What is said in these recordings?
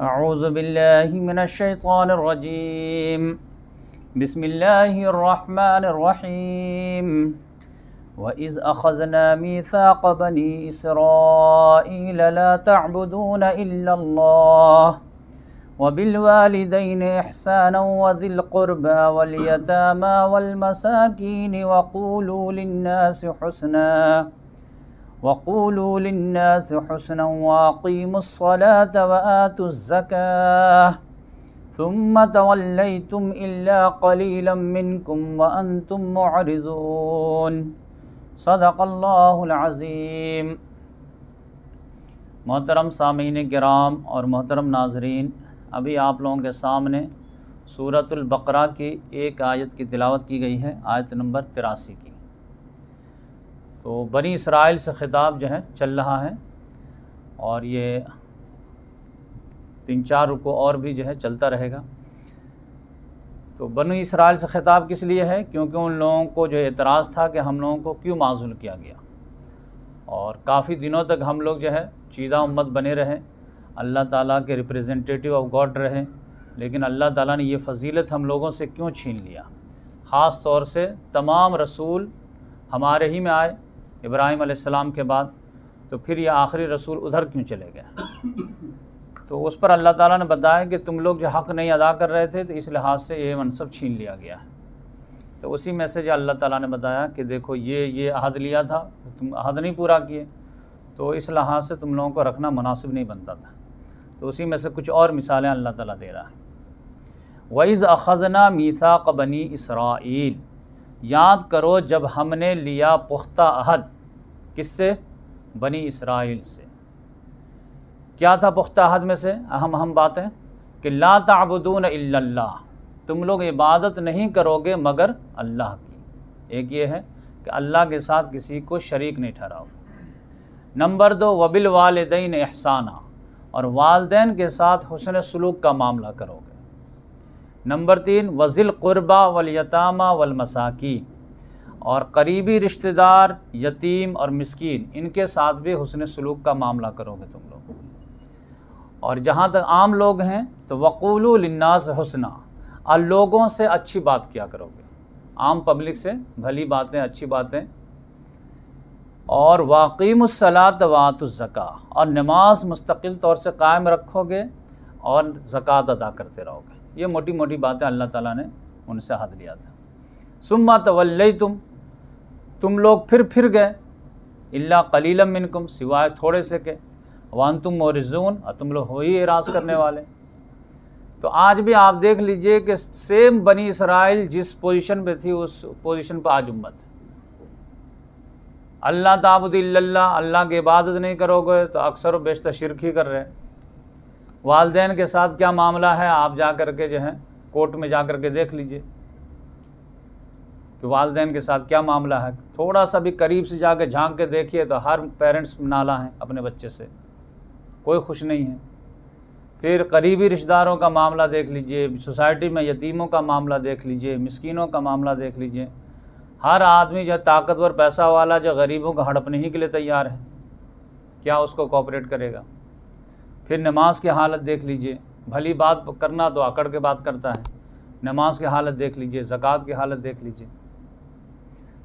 أعوذ بالله من الشيطان الرجيم بسم الله الرحمن الرحيم وإذ أخذنا ميثاق بني إسرائيل لا تعبدون إلا الله وبالوالدين إحسانا وذي القربى واليتامى والمساكين وقولوا للناس حسناً وقولوا للناس حسنا واقيموا الصلاه واتوا الزكاه ثم توليتم الا قليلا منكم وانتم معرضون صدق الله العظيم محترم سامعین کرام اور محترم ناظرین ابھی अभी لوگوں کے سامنے सामने البقرہ کی ایک आयत کی تلاوت کی گئی ہے आयत نمبر 83 کی तो बनी इसराइल से ख़िताब जो है चल रहा है और ये तीन चार रुको और भी जो है चलता रहेगा तो बनी इसराइल से ख़िताब किस लिए है क्योंकि उन लोगों को जो एतराज़ था कि हम लोगों को क्यों माजूल किया गया और काफ़ी दिनों तक हम लोग जो है चीदा उम्मत बने रहे अल्लाह ताला के रिप्रेजेंटेटिव ऑफ गॉड रहे लेकिन अल्लाह ताला ने ये फजीलत हम लोगों से क्यों छीन लिया ख़ास तौर से तमाम रसूल हमारे ही में आए इब्राहिम आसमाम के बाद तो फिर ये आखिरी रसूल उधर क्यों चले गए तो उस पर अल्लाह ताला ने बताया कि तुम लोग जो हक़ नहीं अदा कर रहे थे तो इस लिहाज से ये मनसब छीन लिया गया है तो उसी में जो अल्लाह ताला ने बताया कि देखो ये ये अहद लिया था तो तुम अहद नहीं पूरा किए तो इस लिहाज से तुम लोगों को रखना मुनासिब नहीं बनता था तो उसी में से कुछ और मिसालें अल्लाह ताला दे रहा है वईज़ अख़जना मीसा कबनी इसराइल याद करो जब हमने लिया पुख्ता अहद किससे बनी इसराइल से क्या था पुख्ता अहद में से अहम अहम बातें कि ला तबदून अल्लाह तुम लोग इबादत नहीं करोगे मगर अल्लाह की एक ये है कि अल्लाह के साथ किसी को शरीक नहीं ठहराओ नंबर दो वबिल वालदेन एहसाना और वालदेन के साथ हुसन सलूक का मामला करोगे नंबर तीन वज़िल क़ुरबा वलयतामा वलमसाकी और करीबी रिश्तेदार यतीम और मस्किन इनके साथ भी हसन सलूक का मामला करोगे तुम लोग और जहाँ तक आम लोग हैं तो वक़ूलनास हसना और लोगों से अच्छी बात किया करोगे आम पब्लिक से भली बातें अच्छी बातें और वाकीमसलात ज़क़ा और नमाज मुस्तकिल तौर से कायम रखोगे और ज़क़़त अदा करते रहोगे ये मोटी मोटी बातें अल्लाह ताला ने उनसे हाथ लिया था सुम्मा तवल्लई तुम तुम लोग फिर फिर गए इल्ला कलीलम मिनकुम सिवाय थोड़े से के वान तुम मोरजून और तुम लोग हो ही इराज करने वाले तो आज भी आप देख लीजिए कि सेम बनी इसराइल जिस पोजीशन पे थी उस पोजीशन पर आज उम्मत अल्लाह ताबुदिल्ला अल्लाह की इबादत नहीं करोगे तो अक्सर बेशतर शिरक ही कर रहे हैं वालदे के साथ क्या मामला है आप जा कर के जो है कोर्ट में जा कर के देख लीजिए कि वालदे के साथ क्या मामला है थोड़ा सा भी करीब से जाके झांक के देखिए तो हर पेरेंट्स नाला हैं अपने बच्चे से कोई खुश नहीं है फिर करीबी रिश्तेदारों का मामला देख लीजिए सोसाइटी में यतीमों का मामला देख लीजिए मस्किनों का मामला देख लीजिए हर आदमी जो ताकतवर पैसा वाला जो गरीबों को हड़पने ही के लिए तैयार है क्या उसको कॉपरेट करेगा फिर नमाज की हालत देख लीजिए भली बात करना तो अकड़ के बात करता है नमाज की हालत देख लीजिए ज़क़़त की हालत देख लीजिए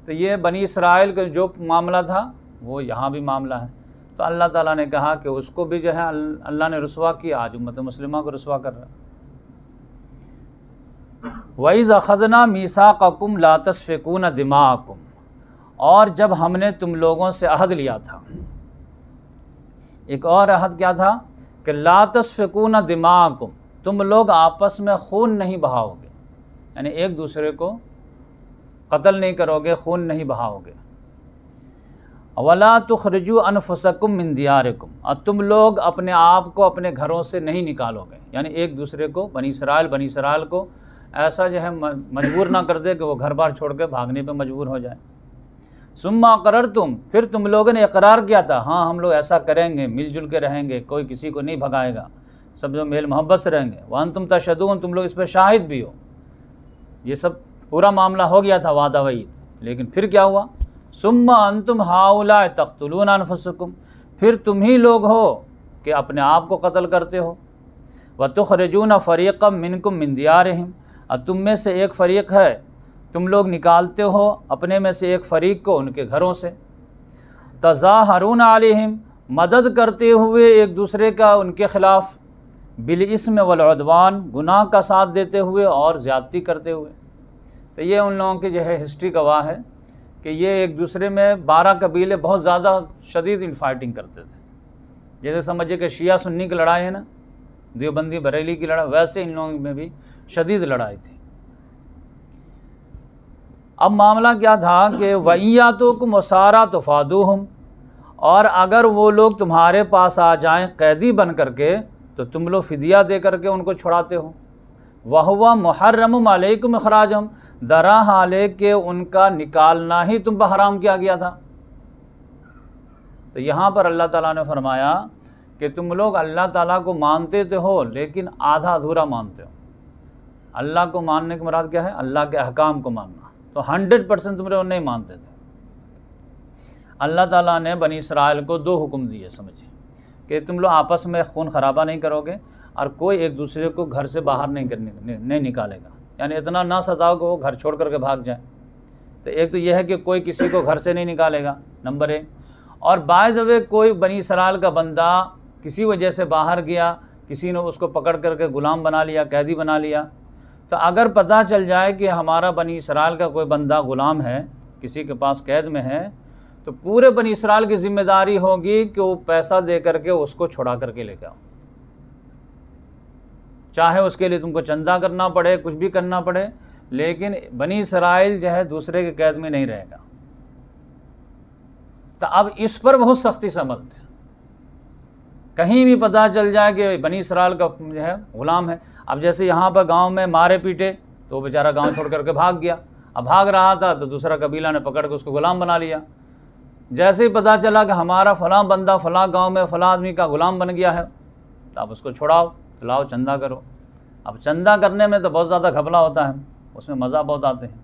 तो ये बनी इसराइल का जो मामला था वो यहाँ भी मामला है तो अल्लाह ताला ने कहा कि उसको भी जो है अल्लाह ने रसवा किया आज उम्मत मुसलिमा को रसवा कर रहा वईज़ ख़जना मीसा ककुम लातसफ़िकून दिमाकुम और जब हमने तुम लोगों से अहद लिया था एक और अहद क्या था कि फ़िकून दिमाग तुम लोग आपस में खून नहीं बहाओगे यानी एक दूसरे को कत्ल नहीं करोगे खून नहीं बहाओगे वला तखरजू अनफसकुम मंदियारकुम और तुम लोग अपने आप को अपने घरों से नहीं निकालोगे यानी एक दूसरे को बनी इसराइल बनी इसराइल को ऐसा जो है मजबूर ना कर दे कि वो घर बार छोड़ के भागने पे मजबूर हो जाए सुम्मा करर तुम फिर तुम लोगों ने इकरार किया था हाँ हम लोग ऐसा करेंगे मिलजुल के रहेंगे कोई किसी को नहीं भगाएगा सब जो मेल मोहब्बत से रहेंगे वन तुम तशदून तुम लोग इस पर शाहिद भी हो ये सब पूरा मामला हो गया था वादा वही लेकिन फिर क्या हुआ सुम्मा अंतुम हाउला तख्तलून अनफसकुम फिर तुम ही लोग हो कि अपने आप को कत्ल करते हो व तुखरजून फ़रीक़ मिनकुम मिन और तुम में से एक फ़रीक़ है तुम लोग निकालते हो अपने में से एक फ़रीक को उनके घरों से तजा हरून आलिम मदद करते हुए एक दूसरे का उनके ख़िलाफ़ बिल इसम वलवान गुनाह का साथ देते हुए और ज़्यादती करते हुए तो ये उन लोगों की जो है हिस्ट्री गवाह है कि ये एक दूसरे में बारह कबीले बहुत ज़्यादा शदीद इन फाइटिंग करते थे जैसे समझिए कि शिया सुन्नी की लड़ाई है ना देवबंदी बरेली की लड़ाई वैसे इन लोगों में भी शदीद लड़ाई थी अब मामला क्या था कि वैया तो मसारा तो फादो हम और अगर वो लोग तुम्हारे पास आ जाएं कैदी बन करके तो तुम लोग फ़िदिया दे करके उनको छुड़ाते हो वह हुआ मुहर्रम अलैकुम अखराजम दरा हाले के उनका निकालना ही तुम पर हराम किया गया था तो यहाँ पर अल्लाह ताला ने फरमाया कि तुम लोग अल्लाह ताला को मानते तो हो लेकिन आधा अधूरा मानते हो अल्लाह को मानने का मराद क्या है अल्लाह के अहकाम को मानना तो हंड्रेड परसेंट तुम लोग नहीं मानते थे अल्लाह ताला ने बनी इसराइल को दो हुक्म दिए समझिए कि तुम लोग आपस में खून खराबा नहीं करोगे और कोई एक दूसरे को घर से बाहर नहीं करने नहीं, नहीं निकालेगा यानी इतना ना सताओ कि वो घर छोड़ करके भाग जाए तो एक तो यह है कि कोई किसी को घर से नहीं निकालेगा नंबर एक और बाय द वे कोई बनी इसराइल का बंदा किसी वजह से बाहर गया किसी ने उसको पकड़ करके ग़ुलाम बना लिया कैदी बना लिया तो अगर पता चल जाए कि हमारा बनी इसराइल का कोई बंदा ग़ुलाम है किसी के पास कैद में है तो पूरे बनी इसराइल की ज़िम्मेदारी होगी कि वो पैसा दे करके उसको छुड़ा करके ले आओ चाहे उसके लिए तुमको चंदा करना पड़े कुछ भी करना पड़े लेकिन बनी इसराइल जो है दूसरे के कैद में नहीं रहेगा तो अब इस पर बहुत सख्ती से अमल कहीं भी पता चल जाए कि बनी इसराइल का जो है ग़ुलाम है अब जैसे यहाँ पर गाँव में मारे पीटे तो बेचारा गाँव छोड़ करके भाग गया अब भाग रहा था तो दूसरा कबीला ने पकड़ के उसको ग़ुलाम बना लिया जैसे ही पता चला कि हमारा फ़लाँ बंदा फ़लाँ गाँव में फ़लाँ आदमी का ग़ुलाम बन गया है तो आप उसको छुड़ाओ तो लाओ चंदा करो अब चंदा करने में तो बहुत ज़्यादा घबला होता है उसमें मज़ा बहुत आते हैं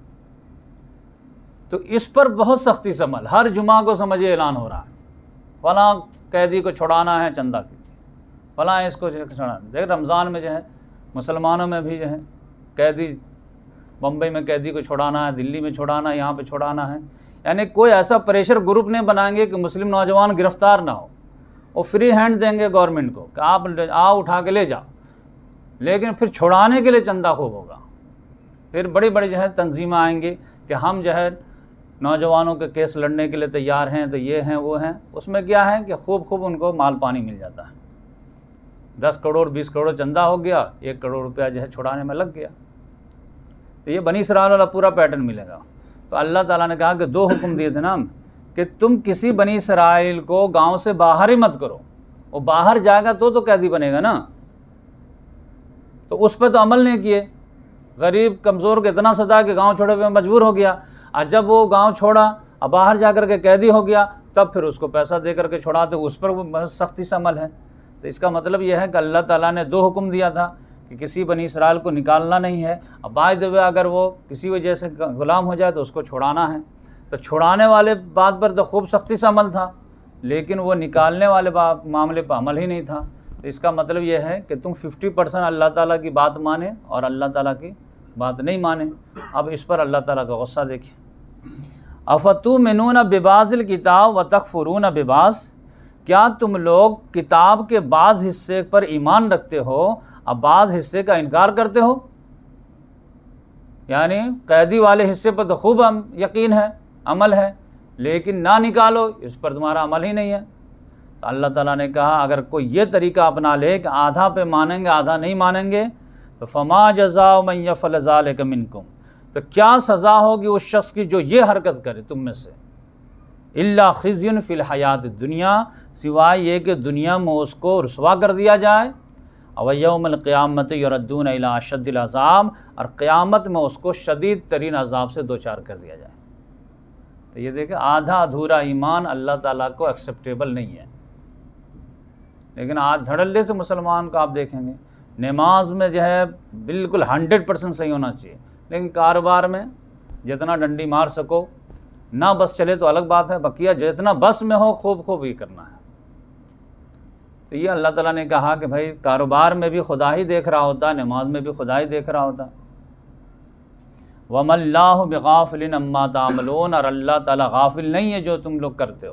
तो इस पर बहुत सख्ती से अमल हर जुमा को समझिए ऐलान हो रहा है फ़लाँ कैदी को छुड़ाना है चंदा के लिए फ़लाँ इसको छुड़ाना देख रमज़ान में जो है मुसलमानों में भी जो है कैदी बम्बई में कैदी को छुड़ाना है दिल्ली में छुड़ाना है यहाँ पर छुड़ाना है यानी कोई ऐसा प्रेशर ग्रुप नहीं बनाएंगे कि मुस्लिम नौजवान गिरफ्तार ना हो और फ्री हैंड देंगे गवर्नमेंट को कि आप आओ उठा के ले जाओ लेकिन फिर छुड़ाने के लिए चंदा खूब होगा फिर बड़ी बड़ी जो है तंजीमें आएंगी कि हम जो है नौजवानों के केस लड़ने के लिए तैयार हैं तो ये हैं वो हैं उसमें क्या है कि खूब खूब उनको माल पानी मिल जाता है दस करोड़ बीस करोड़ चंदा हो गया एक करोड़ रुपया जो है छुड़ाने में लग गया तो ये बनी इसराइल वाला पूरा पैटर्न मिलेगा तो अल्लाह ताला ने कहा कि दो हुक्म दिए थे ना कि तुम किसी बनी इसराइल को गांव से बाहर ही मत करो वो बाहर जाएगा तो तो कैदी बनेगा ना तो उस पर तो अमल नहीं किए गरीब कमज़ोर को इतना सता कि गाँव छोड़े हुए मजबूर हो गया और जब वो गाँव छोड़ा और बाहर जा कर के कैदी हो गया तब फिर उसको पैसा दे करके छोड़ा तो उस पर वो सख्ती से अमल है तो इसका मतलब यह है कि अल्लाह ताला ने दो हुक्म दिया था कि किसी बनी इसराइल को निकालना नहीं है अब बाय द वे अगर वो किसी वजह से ग़ुलाम हो जाए तो उसको छुड़ाना है तो छुड़ाने वाले बात पर तो खूब सख्ती से अमल था लेकिन वो निकालने वाले मामले पर अमल ही नहीं था तो इसका मतलब यह है कि तुम 50 परसेंट अल्लाह ताला की बात माने और अल्लाह ताला की बात नहीं माने अब इस पर अल्लाह ताला का गुस्सा देखिए अफतु मिनून बिबाज़िल किताब व तकफ़रून बिबास क्या तुम लोग किताब के बाज़ हिस्से पर ईमान रखते हो और बाज़ हिस्से का इनकार करते हो यानी कैदी वाले हिस्से पर तो खूब हम यकीन है अमल है लेकिन ना निकालो इस पर तुम्हारा अमल ही नहीं है तो अल्लाह ताला ने कहा अगर कोई ये तरीका अपना ले कि आधा पे मानेंगे आधा नहीं मानेंगे तो फमा जजा मैया फ़लज़ाल कमिनकुम तो क्या सज़ा होगी उस शख्स की जो ये हरकत करे तुम में से अल्ला खिजन फ़िलहयात दुनिया सिवाय ये कि दुनिया में उसको रसवा कर दिया जाए अवयमक़ियामत और अशदलाज़ाम और क़्यामत में उसको शदीद तरीन अजाब से दो चार कर दिया जाए तो ये देखें आधा अधूरा ईमान अल्लाह ताला को एक्सेप्टेबल नहीं है लेकिन आज धड़ल्ले से मुसलमान को आप देखेंगे नमाज में जो है बिल्कुल हंड्रेड परसेंट सही होना चाहिए लेकिन कारोबार में जितना डंडी मार सको ना बस चले तो अलग बात है बकिया जितना बस में हो खूब खूब ये करना है तो ये अल्लाह ताला ने कहा कि भाई कारोबार में भी खुदा ही देख रहा होता नमाज में भी खुदा ही देख रहा होता वमल्ला बगाफिल अम्मा तामलोन और अल्लाह ताला गाफिल नहीं है जो तुम लोग करते हो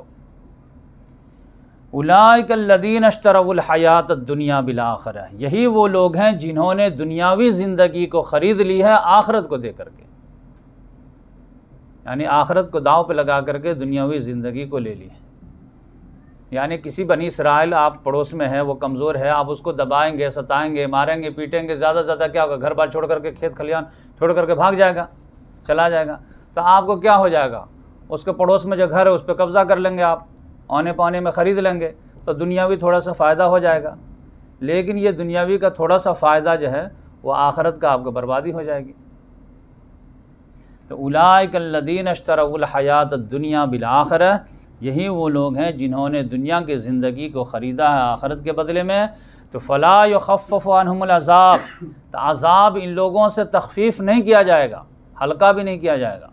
उलाकल्लिन हयात दुनिया बिलाखर है यही वो लोग हैं जिन्होंने दुनियावी ज़िंदगी को ख़रीद ली है आखरत को दे करके यानी आखरत को दाव पे लगा करके दुनियावी ज़िंदगी को ले ली है यानी किसी बनी इसराइल आप पड़ोस में है वो कमज़ोर है आप उसको दबाएंगे सताएंगे मारेंगे पीटेंगे ज़्यादा से ज़्यादा क्या होगा घर बार छोड़ करके खेत खलियान छोड़ करके भाग जाएगा चला जाएगा तो आपको क्या हो जाएगा उसके पड़ोस में जो घर है उस पर कब्ज़ा कर लेंगे आप आने पाने में ख़रीद लेंगे तो दुनियावी थोड़ा सा फ़ायदा हो जाएगा लेकिन ये दुनियावी का थोड़ा सा फ़ायदा जो है वो आखरत का आपको बर्बादी हो जाएगी तो उलाकल्लिन अशतरवल हयात दुनिया बिल आखिर यही वो लोग हैं जिन्होंने दुनिया की ज़िंदगी को ख़रीदा है आखरत के बदले में तो फ़लाह यफ़ानहमलज़ाब तो अज़ाब इन लोगों से तखफीफ़ नहीं किया जाएगा हल्का भी नहीं किया जाएगा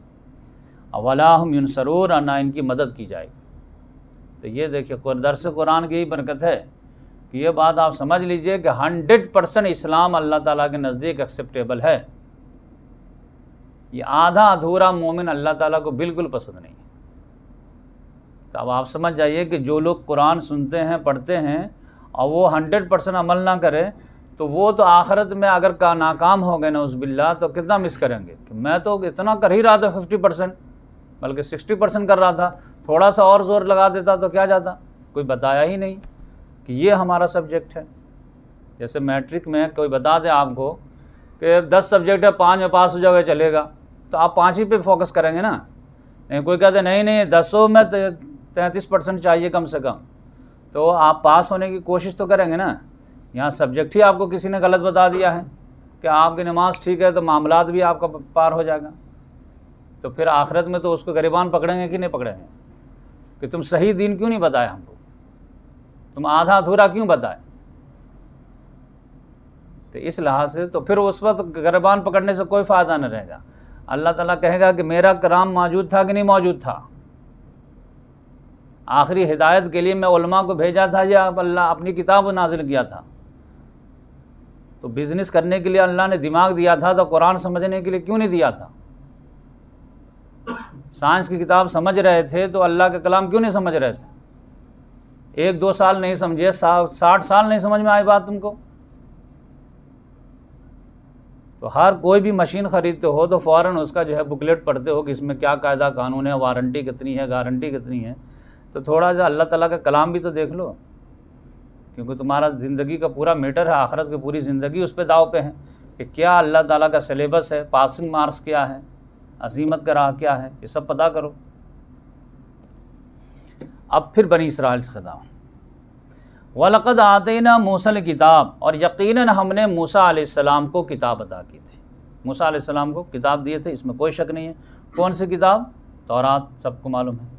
अवलाहम और ना इनकी मदद की जाएगी तो ये देखिए दरस कुरान की ही बरकत है कि ये बात आप समझ लीजिए कि हंड्रेड परसेंट इस्लाम अल्लाह ताला के नज़दीक एक्सेप्टेबल है ये आधा अधूरा मोमिन अल्लाह ताला को बिल्कुल पसंद नहीं है तो अब आप समझ जाइए कि जो लोग कुरान सुनते हैं पढ़ते हैं और वो हंड्रेड परसेंट अमल ना करें तो वो तो आखिरत में अगर का नाकाम हो गए ना उस बिल्ला तो कितना मिस करेंगे कि मैं तो इतना कर ही रहा था फिफ्टी परसेंट बल्कि सिक्सटी परसेंट कर रहा था थोड़ा सा और ज़ोर लगा देता तो क्या जाता कोई बताया ही नहीं कि ये हमारा सब्जेक्ट है जैसे मैट्रिक में कोई बता दे आपको कि दस सब्जेक्ट है पाँच में पास हो जाओगे चलेगा तो आप पाँच ही पे फोकस करेंगे ना नहीं कोई कहते नहीं नहीं दसों में तो तैंतीस परसेंट चाहिए कम से कम तो आप पास होने की कोशिश तो करेंगे ना यहाँ सब्जेक्ट ही आपको किसी ने गलत बता दिया है कि आपकी नमाज ठीक है तो मामला भी आपका पार हो जाएगा तो फिर आखिरत में तो उसको गरीबान पकड़ेंगे कि नहीं पकड़ेंगे कि तुम सही दिन क्यों नहीं बताए हमको तुम आधा अधूरा क्यों बताए तो इस लिहाज से तो फिर उस वक्त गरबान पकड़ने से कोई फ़ायदा नहीं रहेगा अल्लाह ताला कहेगा कि मेरा कराम मौजूद था कि नहीं मौजूद था आखिरी हिदायत के लिए मैं उलमा को भेजा था या अल्लाह अपनी किताब नाजिल किया था तो बिज़नेस करने के लिए अल्लाह ने दिमाग दिया था तो कुरान समझने के लिए क्यों नहीं दिया था साइंस की किताब समझ रहे थे तो अल्लाह के कलाम क्यों नहीं समझ रहे थे एक दो साल नहीं समझे साठ साल नहीं समझ में आई बात तुमको तो हर कोई भी मशीन ख़रीदते हो तो फ़ौर उसका जो है बुकलेट पढ़ते हो कि इसमें क्या कायदा कानून है वारंटी कितनी है गारंटी कितनी है तो थोड़ा सा अल्लाह ताला का कलाम भी तो देख लो क्योंकि तुम्हारा ज़िंदगी का पूरा मेटर है आखरत की पूरी ज़िंदगी उस पर दाव पे है कि क्या अल्लाह ताला का सिलेबस है पासिंग मार्क्स क्या है अजीमत का राह क्या है ये सब पता करो अब फिर बनी इसराइल से खिताब वलक़द ना मूसल किताब और यकीनन हमने मूसा आसमाम को किताब अदा की थी मूसा आसमाम को किताब दिए थे इसमें कोई शक नहीं है कौन सी किताब तोरात सबको मालूम है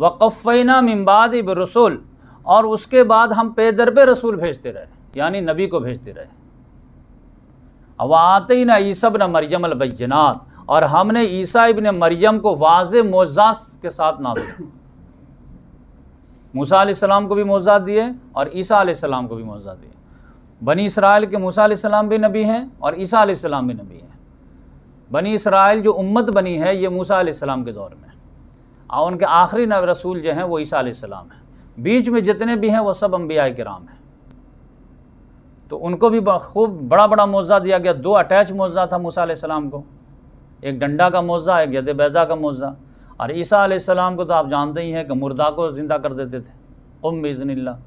वक़फ़ना मम्बाद इब रसूल और उसके बाद हम पे दर पे रसूल भेजते रहे यानी नबी को भेजते रहे अब आते ही ना ईसब न मरियम और हमने ईसा इबन मरियम को वाज मोज़ात के साथ नाजिल मूसा सलाम को भी मोज़ात दिए और ईसा सलाम को भी मोज़ात दिए बनी इसराइल के मूसा सलाम भी नबी हैं और ईसा सलाम भी नबी हैं बनी इसराइल जो उम्मत बनी है ये मूसा सलाम के दौर में और उनके आखिरी नब रसूल जो हैं वो ईसा आसमाम हैं बीच में जितने भी हैं वो सब अम्बिया कराम हैं तो उनको भी खूब बड़ा बड़ा मुआवजा दिया गया दो अटैच मुआवजा था मूसा सलाम को एक डंडा का मुआवजा एक यद बैजा का मुआवजा और ईसा सलाम को तो आप जानते ही हैं कि मुर्दा को ज़िंदा कर देते थे उम बिजनिल्ला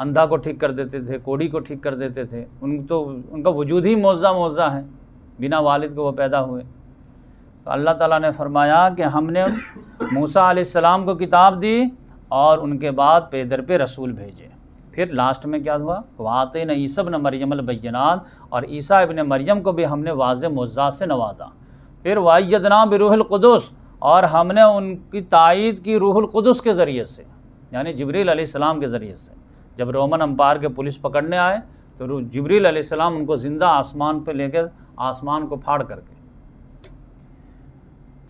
अंधा को ठीक कर देते थे कोड़ी को ठीक कर देते थे उन तो उनका वजूद ही मुआवजा मुआवजा है बिना वालिद को वो पैदा हुए तो अल्लाह ताला ने फरमाया कि हमने मूसा आसमाम को किताब दी और उनके बाद पे दर पे रसूल भेजे फिर लास्ट में क्या हुआ वात न ईसब न मरियम अलबैनात और ईसा इबन मरियम को भी हमने वाज मजा से नवाजा फिर वायदना बरूहलक़ुदस और हमने उनकी तइद की रूहलक़ुदस के ज़रिए से यानी जबरील के ज़रिए से जब रोमन अम्पायर के पुलिस पकड़ने आए तो जबरील सलाम उनको ज़िंदा आसमान पर लेकर आसमान को फाड़ करके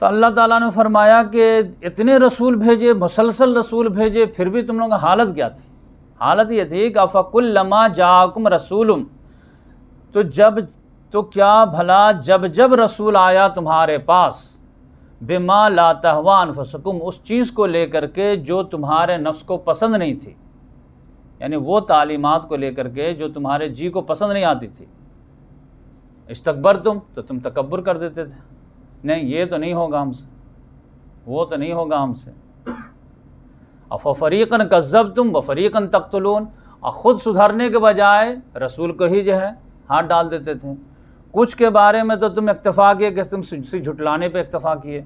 तो अल्लाह ताला ने फरमाया कि इतने रसूल भेजे मुसलसल रसूल भेजे फिर भी तुम लोगों का हालत क्या थी हालत ये थी कि अफ़कुल्लमा जाकुम रसूलम तो जब तो क्या भला जब जब रसूल आया तुम्हारे पास बेमा ला तहवान फसकुम उस चीज़ को लेकर के जो तुम्हारे नफ्स को पसंद नहीं थी यानी वो तालीमत को लेकर के जो तुम्हारे जी को पसंद नहीं आती थी इस्तकबर तुम तो तुम तकबर कर देते थे नहीं ये तो नहीं होगा हमसे वो तो नहीं होगा हमसे अफ़रीकन कज़ब तुम वफ़रीकन तख्तलून और ख़ुद सुधरने के बजाय रसूल को ही जो है हाथ डाल देते थे कुछ के बारे में तो तुम इतफ़ा किए कि तुम झुटलाने पर इतफ़ा किए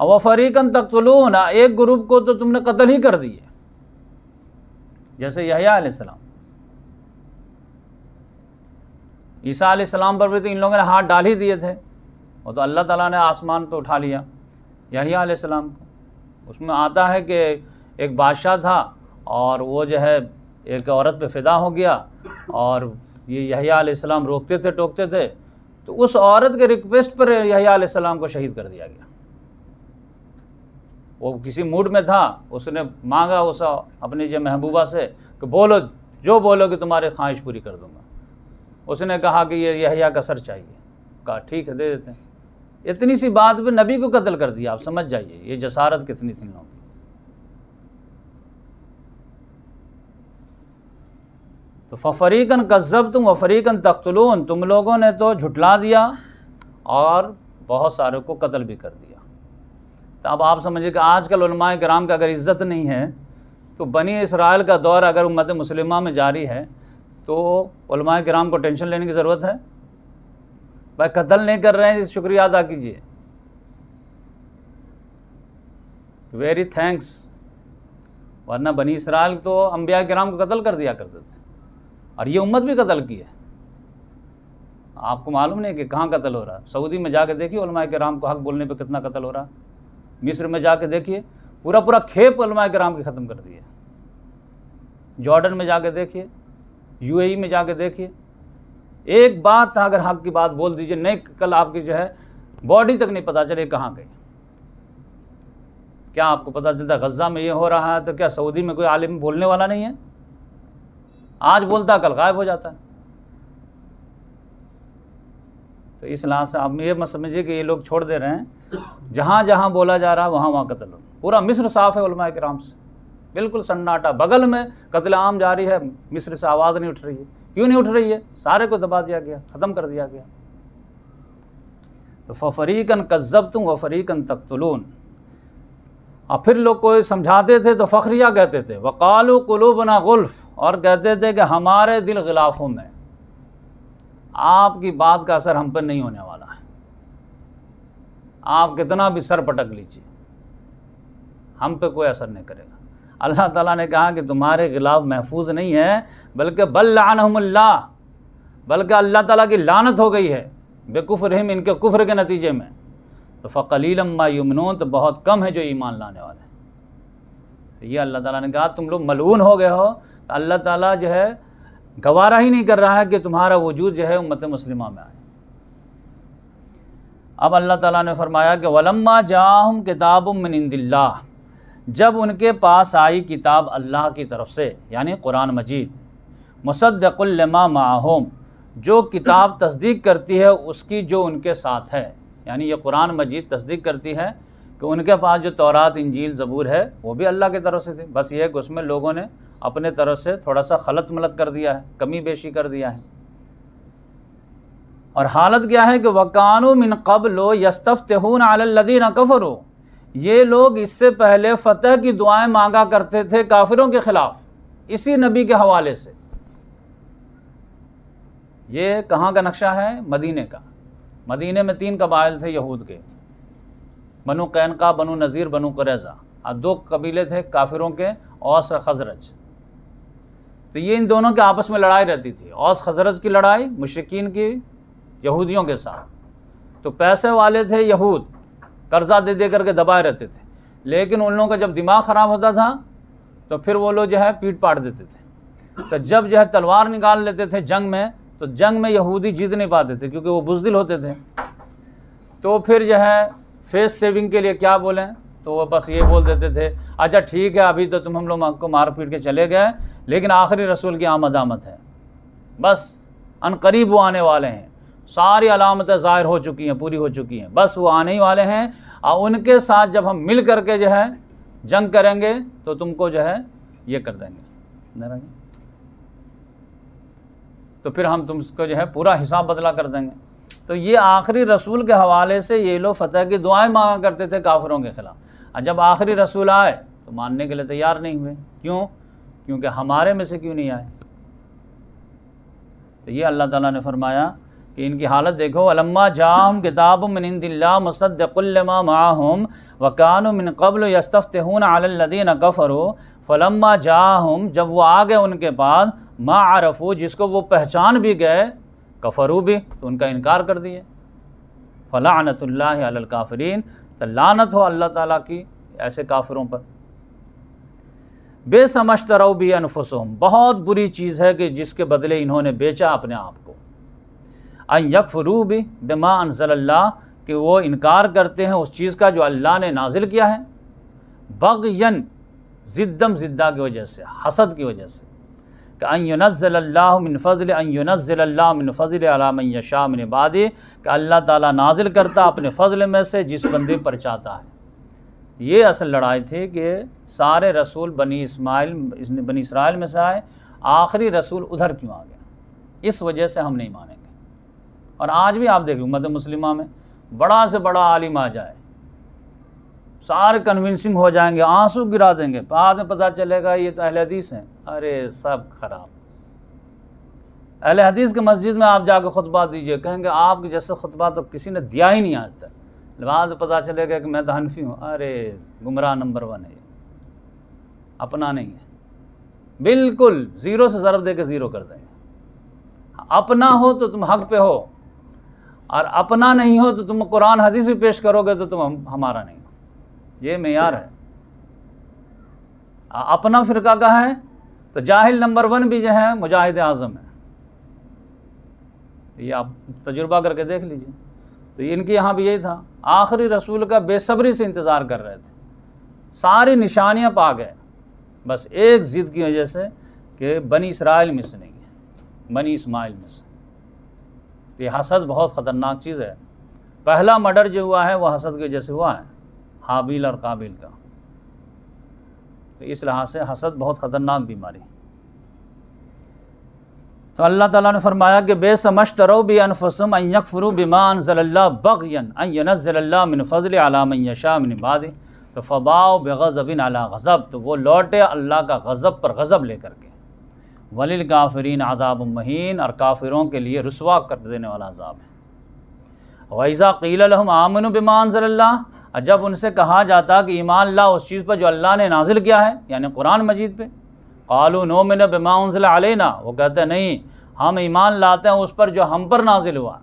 और वफ़रीकन तख्तलून एक ग्रुप को तो तुमने कत्ल ही कर दिए जैसे यहयाम ईसा सलाम पर भी तो इन लोगों ने हाथ डाल ही दिए थे वो तो अल्लाह ताला ने आसमान पे उठा लिया यही आसमाम को उसमें आता है कि एक बादशाह था और वो जो है एक औरत पे फिदा हो गया और ये यही रोकते थे टोकते थे तो उस औरत के रिक्वेस्ट पर यही को शहीद कर दिया गया वो किसी मूड में था उसने मांगा उस अपनी जो महबूबा से कि बोलो जो बोलोगे तुम्हारी ख्वाहिश पूरी कर दूंगा उसने कहा कि ये यहीया का सर चाहिए कहा ठीक है दे देते हैं इतनी सी बात पे नबी को कत्ल कर दिया आप समझ जाइए ये जसारत कितनी थी लोगों की तो फ़रीकन कज़ब तुम व फ़रीकन तख्तलून तुम लोगों ने तो झुटला दिया और बहुत सारे को कत्ल भी कर दिया तो अब आप समझिए कि आजकल कराम का अगर इज़्ज़त नहीं है तो बनी इसराइल का दौर अगर उम्मत मुसलिमा में जारी है तो कराम को टेंशन लेने की ज़रूरत है भाई कत्ल नहीं कर रहे हैं शुक्रिया अदा कीजिए वेरी थैंक्स वरना बनी इसराइल तो अम्बिया राम को कत्ल कर दिया करते थे और ये उम्मत भी कत्ल की है आपको मालूम नहीं कि कहाँ कत्ल हो रहा है सऊदी में जाके देखिए के राम को हक बोलने पे कितना कत्ल हो रहा है मिस्र में जाके देखिए पूरा पूरा खेप के राम के ख़त्म कर दिए जॉर्डन में जाके देखिए यूएई में जाके देखिए एक बात अगर हक की बात बोल दीजिए नहीं कल आपकी जो है बॉडी तक नहीं पता चले कहाँ गई क्या आपको पता चलता गज़ा में ये हो रहा है तो क्या सऊदी में कोई आलिम बोलने वाला नहीं है आज बोलता कल गायब हो जाता है तो इस लिहाज से आप ये मत समझिए कि ये लोग छोड़ दे रहे हैं जहाँ जहाँ बोला जा रहा है वहाँ वहाँ कत्ल पूरा मिस्र साफ़ है कराम से बिल्कुल सन्नाटा बगल में कत्ल आम जारी है मिस्र से आवाज़ नहीं उठ रही है क्यों नहीं उठ रही है सारे को दबा दिया गया ख़त्म कर दिया गया तो फ़रीकन कज्जब तुम व फरीकन तख्तलून और फिर लोग कोई समझाते थे तो फ़खरिया कहते थे वकालू कुलूबना गुल्फ और कहते थे कि हमारे दिल गिलाफ़ों में आपकी बात का असर हम पर नहीं होने वाला है आप कितना भी सर पटक लीजिए हम पे कोई असर नहीं करेगा अल्लाह ताला ने कहा कि तुम्हारे ख़िलाफ़ महफूज नहीं है बल्कि बल्लानहमल्ला बल्कि अल्लाह ताला की लानत हो गई है रहीम इनके कुफ़र के नतीजे में तो फ़कलीलम्मा युमन तो बहुत कम है जो ईमान लाने वाले हैं तो ये अल्लाह ताला ने कहा तुम लोग मलून हो गए हो तो अल्लाह ताला जो है गवारा ही नहीं कर रहा है कि तुम्हारा वजूद जो है उम्मत मुस्लिम में आए अब अल्लाह ताला ने फरमाया कि वलम्मा जाहम किताब मिनदिल्ला जब उनके पास आई किताब अल्लाह की तरफ से यानी कुरान मजीद मुसद्दकुल्लमा माहूम जो किताब तस्दीक करती है उसकी जो उनके साथ है यानी ये कुरान मजीद तस्दीक करती है कि उनके पास जो तौरात इंजील ज़बूर है वो भी अल्लाह की तरफ से थी बस ये कि उसमें लोगों ने अपने तरफ से थोड़ा सा खलत मलत कर दिया है कमी बेशी कर दिया है और हालत क्या है कि वकानु मिन कबलो यस्तफ़ तहून आलदीन कफ़रू ये लोग इससे पहले फ़तह की दुआएं मांगा करते थे काफिरों के ख़िलाफ़ इसी नबी के हवाले से ये कहाँ का नक्शा है मदीने का मदीने में तीन कबाइल थे यहूद के बनु कैनका बनु नज़ीर बनु करेजा और दो कबीले थे काफिरों के औस और खजरज तो ये इन दोनों के आपस में लड़ाई रहती थी औस खजरज की लड़ाई मुश्किन की यहूदियों के साथ तो पैसे वाले थे यहूद कर्ज़ा दे दे करके दबाए रहते थे लेकिन उन लोगों का जब दिमाग ख़राब होता था तो फिर वो लोग जो है पीट पाट देते थे तो जब जो है तलवार निकाल लेते थे जंग में तो जंग में यहूदी जीत नहीं पाते थे क्योंकि वो बुजदिल होते थे तो फिर जो है फेस सेविंग के लिए क्या बोलें तो वह बस ये बोल देते थे अच्छा ठीक है अभी तो तुम हम लोग को मार पीट के चले गए लेकिन आखिरी रसूल की आमद आमद है बस अनकरीब वो आने वाले हैं सारी अलामतें ज़ाहिर हो चुकी हैं पूरी हो चुकी हैं बस वो आने ही वाले हैं और उनके साथ जब हम मिल करके जो है जंग करेंगे तो तुमको जो है ये कर देंगे तो फिर हम तुमको जो है पूरा हिसाब बदला कर देंगे तो ये आखिरी रसूल के हवाले से ये लोग फतेह की दुआएं मांगा करते थे काफ़रों के ख़िलाफ़ और जब आखिरी रसूल आए तो मानने के लिए तैयार नहीं हुए क्यों क्योंकि हमारे में से क्यों नहीं आए तो ये अल्लाह ताला ने फरमाया कि इनकी हालत देखो अलम्मा जाम किताब मिनदिल्ला मसदकुल्लमा माहम वकान मिन कबल यस्तफ़तून आलदीन कफ़रो फलम्मा जाहम जब वो आ गए उनके पास मा आरफू जिसको वो पहचान भी गए कफ़रू भी तो उनका इनकार कर दिए फ़लानतल्लाकाफ़रीन तो लानत हो अल्लाह ताला की ऐसे काफ़िरों पर बेसमझ तरह भी अनफसुम बहुत बुरी चीज़ है कि जिसके बदले इन्होंने बेचा अपने आप को अन फ़रू भी बमा अनसल्ला कि वो इनकार करते हैं उस चीज़ का जो अल्लाह ने नाजिल किया है बगयन ज़िद्दम ज़िद्दा की वजह से हसद की वजह से कि अनज़ल्लाफ़ल अनज़ल्ला मिन फ़ज़ल अलामयशा मिन कि अल्लाह ताली नाजिल करता अपने फ़ज़ल में से जिस बंदे पर चाहता है ये असल लड़ाई थी कि सारे रसूल बनी इसमाइल बनी इसराइल में से आए आखिरी रसूल उधर क्यों आ गया इस वजह से हम नहीं मानेंगे और आज भी आप देखें मद मुस्लिमा में बड़ा से बड़ा आलिम आ जाए सारे कन्विंसिंग हो जाएंगे आंसू गिरा देंगे बाद में पता चलेगा ये तो अहल हदीस हैं अरे सब खराब अहल हदीस के मस्जिद में आप जाकर खुतबा दीजिए कहेंगे आपके जैसे खुतबा तो किसी ने दिया ही नहीं आज तक बाद में पता चलेगा कि मैं तो हनफी हूँ अरे गुमराह नंबर वन है अपना नहीं है बिल्कुल ज़ीरो से ज़रब दे के ज़ीरो कर देंगे अपना हो तो तुम हक पे हो और अपना नहीं हो तो तुम कुरान हदीस भी पेश करोगे तो तुम हमारा नहीं हो ये मैार है अपना फ़िरका का है तो जाहिल नंबर वन भी जो है मुजाहिद आज़म है ये आप तजुर्बा करके देख लीजिए तो इनके यहाँ भी यही था आखिरी रसूल का बेसब्री से इंतज़ार कर रहे थे सारी निशानियाँ पा गए बस एक ज़िद की वजह से कि बनी इसराइल में से नहीं है बनी इसमाइल में से ये हसद बहुत ख़तरनाक चीज़ है पहला मर्डर जो हुआ है वह हसद की वजह से हुआ है हाबिल और काबिल का तो इस लिहाज से हसद बहुत ख़तरनाक बीमारी तो अल्लाह ताला ने फरमाया कि बेसमश तरो भी अनफसम यकफ़रू बिमान ज़ल्ला बगन अनज़ल्ला मिन फ़जल आलामशा मिन बाद तो फ़बाओ बेगज़बिन अला गज़ब तो वो लौटे अल्लाह का गज़ब पर गज़ब लेकर के वलिल काफरीन आज़ाब महीन और काफिरों के लिए रसवा कर देने वाला अजाब है वैज़ा कील आमन बिमान और जब उनसे कहा जाता कि ईमान ला उस चीज़ पर जो अल्लाह ने नाजिल किया है यानी कुरान मजीद पर कालू नोमिन बिमाउनसलना वो कहते हैं नहीं हम ईमान लाते हैं उस पर जो हम पर नाजिल हुआ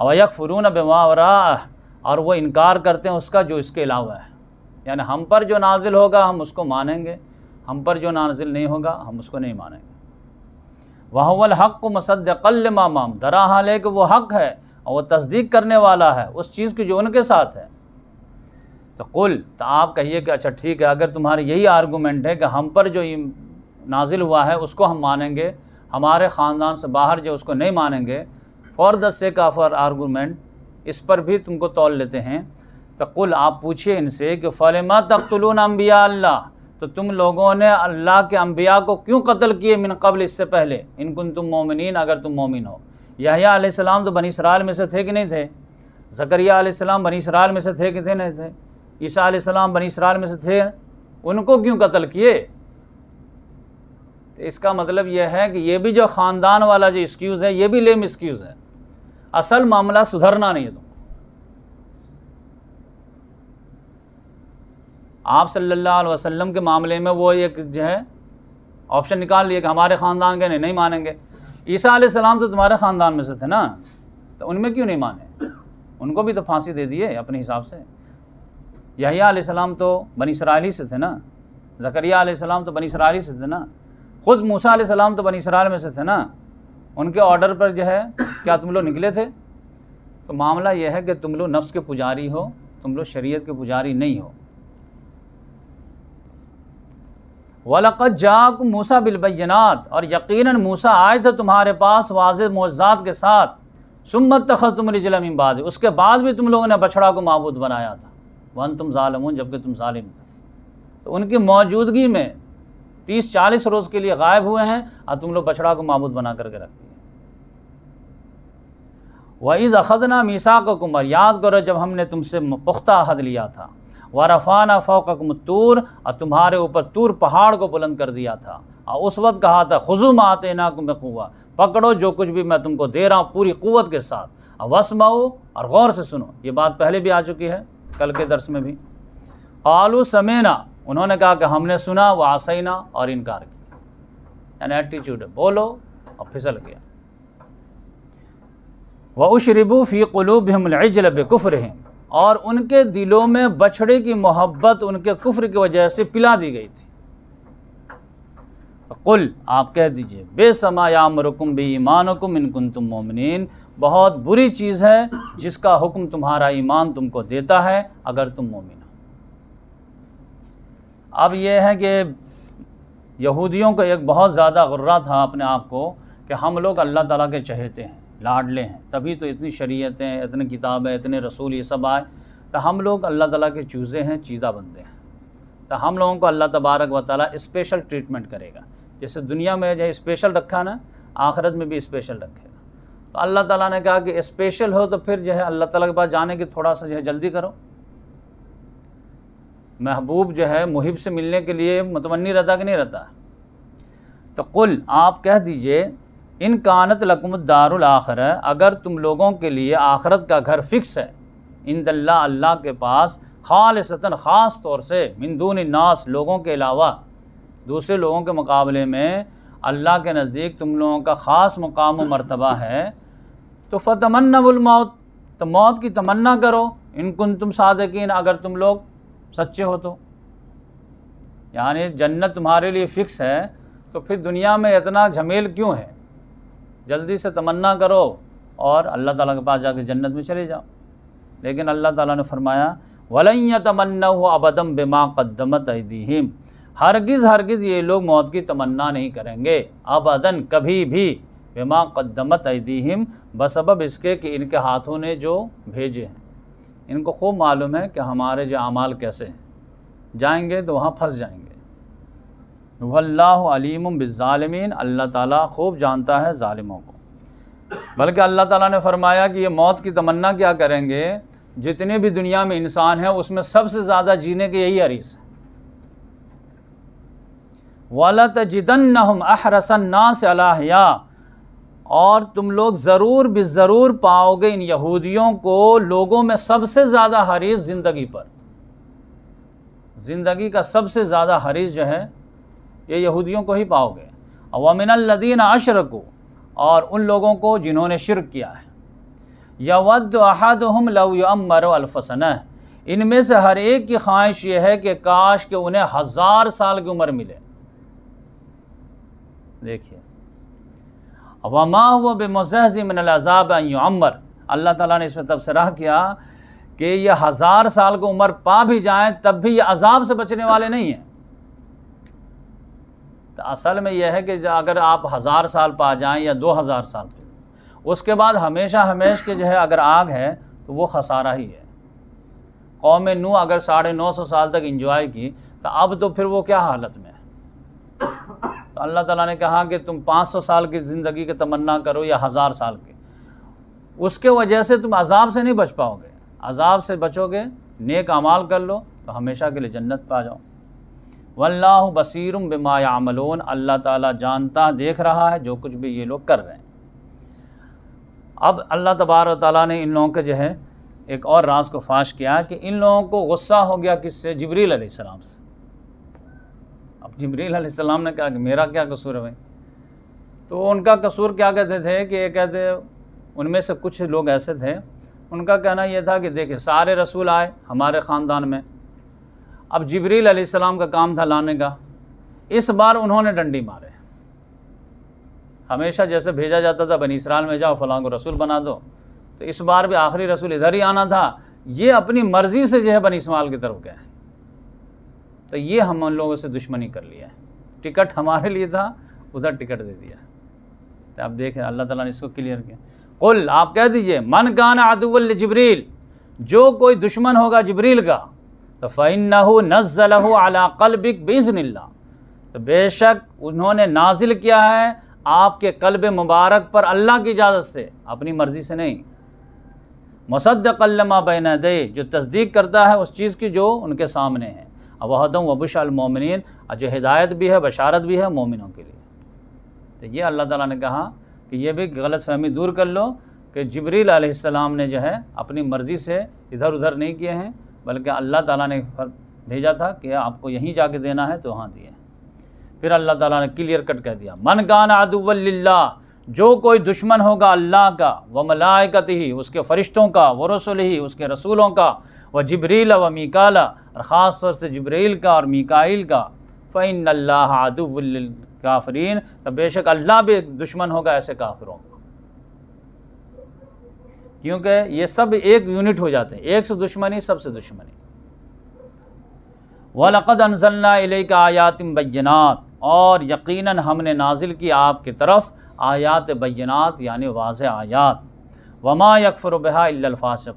अवैक फ़रून बेमावरा और वह इनकार करते हैं उसका जो इसके अलावा है यानि हम पर जो नाजिल होगा हम उसको मानेंगे हम पर जो नाजिल नहीं होगा हम उसको नहीं मानेंगे वहवल हक़ को कल माम दरा हाल है कि वह हक़ है और वह तस्दीक करने वाला है उस चीज़ की जो उनके साथ है तो कुल तो आप कहिए कि अच्छा ठीक है अगर तुम्हारी यही आर्गूमेंट है कि हम पर जो नाजिल हुआ है उसको हम मानेंगे हमारे ख़ानदान से बाहर जो उसको नहीं मानेंगे for the sake of ar argument इस पर भी तुमको तोल लेते हैं तो कुल आप पूछिए इनसे कि फ़लमा तख्तलून अम्बिया अल्लाह तो तुम लोगों ने अल्लाह के अम्बिया को क्यों कत्ल किए मिन कबल इससे पहले इनकुन तुम मोमिन अगर तुम मोमिन हो यहिया तो बनी सराल में से थे कि नहीं थे जकरिया आलाम बनी सराल में से थे कि थे नहीं थे ईसा आलाम बनी सराल में से थे उनको क्यों कत्ल किए तो इसका मतलब यह है कि ये भी जो ख़ानदान वाला जो एक्सक्यूज़ है ये भी लेम एक्सक्यूज़ है असल मामला सुधरना नहीं है तुम आप सल्लल्लाहु अलैहि वसल्लम के मामले में वो एक जो है ऑप्शन निकाल लिए कि हमारे ख़ानदान के नहीं नहीं मानेंगे ईसा सलाम तो तुम्हारे ख़ानदान में से थे ना तो उनमें क्यों नहीं माने उनको भी तो फांसी दे दिए अपने हिसाब से यहिया सलाम तो बनी इसराइली से थे ना जकरिया सलाम तो बनी इसराइली से थे ना ख़ुद मूसा सलाम तो बनी इसराइल में से थे ना उनके ऑर्डर पर जो है क्या तुम लोग निकले थे तो मामला यह है कि तुम लोग नफ्स के पुजारी हो तुम लोग शरीयत के पुजारी नहीं हो वलक़त जाक मूसा बिलबैनात और यकीन मूसा आए थे तुम्हारे पास वाज मजात के साथ सुमत सुम्मत तखतमरजलमबाद उसके बाद भी तुम लोगों ने बछड़ा को मबूद बनाया था वन तुम हो जबकि तुम ालिम थे तो उनकी मौजूदगी में तीस चालीस रोज़ के लिए गायब हुए हैं और तुम लोग बछड़ा को मबूद बना करके रख दिए वईज़ अखजना मीसा को कुमर याद करो जब हमने तुमसे पुख्ता अहद लिया था फ़ोक मतूर और तुम्हारे ऊपर तूर पहाड़ को बुलंद कर दिया था और उस वक्त कहा था खुजुम आते ना कुआ पकड़ो जो कुछ भी मैं तुमको दे रहा हूँ पूरी क़वत के साथ और वसमाऊ और गौर से सुनो ये बात पहले भी आ चुकी है कल के दर्स में भी कालू समेना उन्होंने कहा कि हमने सुना वह आसैना और इनकार किया एटीट्यूड बोलो और फिसल गया वह रिबू फ़ी कलूब हम लजल बेकुफ़ रहें और उनके दिलों में बछड़े की मोहब्बत उनके कुफ्र की वजह से पिला दी गई थी कुल आप कह दीजिए बेसमायाम रुकुम बे ईमान हुकुम इनकुन तुम मोमिन बहुत बुरी चीज़ है जिसका हुक्म तुम्हारा ईमान तुमको देता है अगर तुम मोमिन हो अब यह है कि यहूदियों का एक बहुत ज़्यादा गुर्रा था अपने आप को कि हम लोग अल्लाह ताला के चहेते हैं लाडले हैं तभी तो इतनी शरीयतें इतने किताबें इतने रसूल ये सब आए तो हम लोग अल्लाह ताला के चूज़े हैं चीदा बंदे हैं तो हम लोगों को अल्लाह तबारक व ताली इस्पेशल ट्रीटमेंट करेगा जैसे दुनिया में जो इस्पेशल रखा ना आखिरत में भी इस्पेशल रखेगा तो अल्लाह ताला ने कहा कि इस्पेशल हो तो फिर जो है अल्लाह ताला के पास जाने की थोड़ा सा जो है जल्दी करो महबूब जो है मुहिब से मिलने के लिए मतमनी रहता कि नहीं रहता तो कुल आप कह दीजिए इन कानत लकमदारुल आखिर अगर तुम लोगों के लिए आखरत का घर फिक्स है इन दल्ला अल्लाह के पास सतन ख़ास तौर से मंदून नास लोगों के अलावा दूसरे लोगों के मुकाबले में अल्लाह के नज़दीक तुम लोगों का ख़ास मुकाम व मरतबा है तो फ़तमन्नामौत तो मौत की तमन्ना करो इनकुन तुम सादकिन अगर तुम लोग सच्चे हो तो यानी जन्नत तुम्हारे लिए फ़िक्स है तो फिर दुनिया में इतना झमेल क्यों है जल्दी से तमन्ना करो और अल्लाह ताला के पास जाके जन्नत में चले जाओ लेकिन अल्लाह ताला ने फरमाया वलैया तमन्ना अबदम बेमा कदमत अदीम हरगिज़ हरगिज़ ये लोग मौत की तमन्ना नहीं करेंगे अबदन कभी भी बेमा कदमत अदीम बसबब इसके कि इनके हाथों ने जो भेजे हैं इनको खूब मालूम है कि हमारे जो अमाल कैसे हैं जाएंगे तो वहाँ फंस जाएंगे वल्लाम बिज़ालमीन अल्लाह ताला खूब जानता है ालिमों को बल्कि अल्लाह ताला ने फरमाया कि ये मौत की तमन्ना क्या करेंगे जितने भी दुनिया में इंसान हैं उसमें सबसे ज़्यादा जीने के यही हरीस है वाला अहरसन ना से अलाहिया और तुम लोग ज़रूर भी ज़रूर पाओगे इन यहूदियों को लोगों में सबसे ज़्यादा हरीस ज़िंदगी पर ज़िंदगी का सबसे ज़्यादा हरीस जो है ये यहूदियों को ही पाओगे वमिनल्लदीन को और उन लोगों को जिन्होंने शिरक किया है यवद अहद हम लमर अलफसन इनमें से हर एक की ख्वाहिश यह है कि काश के उन्हें हज़ार साल की उम्र मिले देखिए वमा हुआ अमर अल्लाह ताला ने इसमें तबसरा किया कि यह हज़ार साल की उम्र पा भी जाए तब भी ये अजाब से बचने वाले नहीं हैं तो असल में यह है कि अगर आप हज़ार साल पा जाएँ या दो हज़ार साल उसके बाद हमेशा हमेश के जो है अगर आग है तो वो खसारा ही है कौम नू अगर साढ़े नौ सौ साल तक इंजॉय की तो अब तो फिर वो क्या हालत में है तो अल्लाह ताला ने कहा कि तुम पाँच सौ साल की ज़िंदगी की तमन्ना करो या हज़ार साल की उसके वजह से तुम अजाब से नहीं बच पाओगे अजाब से बचोगे नेक अमाल कर लो तो हमेशा के लिए जन्नत पा जाओ वल्ला बसीरम बिमायामलोन अल्लाह ताला जानता देख रहा है जो कुछ भी ये लोग कर रहे हैं अब अल्लाह तबार ताली ने इन लोगों के जो है एक और राज को फाश किया कि इन लोगों को गुस्सा हो गया किससे जबरील आसमाम से अब जबरील आसमाम ने कहा कि मेरा क्या कसूर है भाई तो उनका कसूर क्या कहते थे कि ये कहते उनमें से कुछ लोग ऐसे थे उनका कहना यह था कि देखिए सारे रसूल आए हमारे ख़ानदान में अब जबरील आसमाम का काम था लाने का इस बार उन्होंने डंडी मारे हमेशा जैसे भेजा जाता था बनी इसराइल में जाओ फलां को रसूल बना दो तो इस बार भी आखिरी रसूल इधर ही आना था ये अपनी मर्ज़ी से जो है बनी इसमाल की तरफ गए तो ये हम उन लोगों से दुश्मनी कर लिया है टिकट हमारे लिए था उधर टिकट दे दिया तो आप देखें अल्लाह ताला ने इसको क्लियर किया कुल आप कह दीजिए मन कान अदुवल जबरील जो कोई दुश्मन होगा जबरील का तो फ़ैन नज़लहू अला कल्बिक बिजनल्ला तो बेशक उन्होंने नाजिल किया है आपके कल्ब मुबारक पर अल्लाह की इजाज़त से अपनी मर्ज़ी से नहीं मुसदकल्लमा बैन दे जो तस्दीक करता है उस चीज़ की जो उनके सामने है अवहदम वबुशालमोमिन और जो हिदायत भी है बशारत भी है मोमिनों के लिए तो ये अल्लाह ताला ने कहा कि ये भी गलत फहमी दूर कर लो कि जबरील आसमाम ने जो है अपनी मर्ज़ी से इधर उधर नहीं किए हैं बल्कि अल्लाह ताला ने भेजा था कि आपको यहीं जाके देना है तो वहाँ दिए फिर अल्लाह ताला ने क्लियर कट कह दिया मन कान अदुल्ला जो कोई दुश्मन होगा अल्लाह का व मलाकत ही उसके फ़रिश्तों का व रसुल ही उसके रसूलों का व जबरील व मिकाला और ख़ास तौर से जबरील का और मीकाइल का फ़ैन अल्लाह अदुल्काफ़रीन तो बेशक अल्लाह भी दुश्मन होगा ऐसे काफरों को क्योंकि ये सब एक यूनिट हो जाते हैं एक से दुश्मनी सबसे दुश्मनी वलक़द अनजल्ला का आयातम बैनात और यकीनन हमने नाजिल की आपकी तरफ आयात बैनात यानी वाज आयात वमा यकफर बहा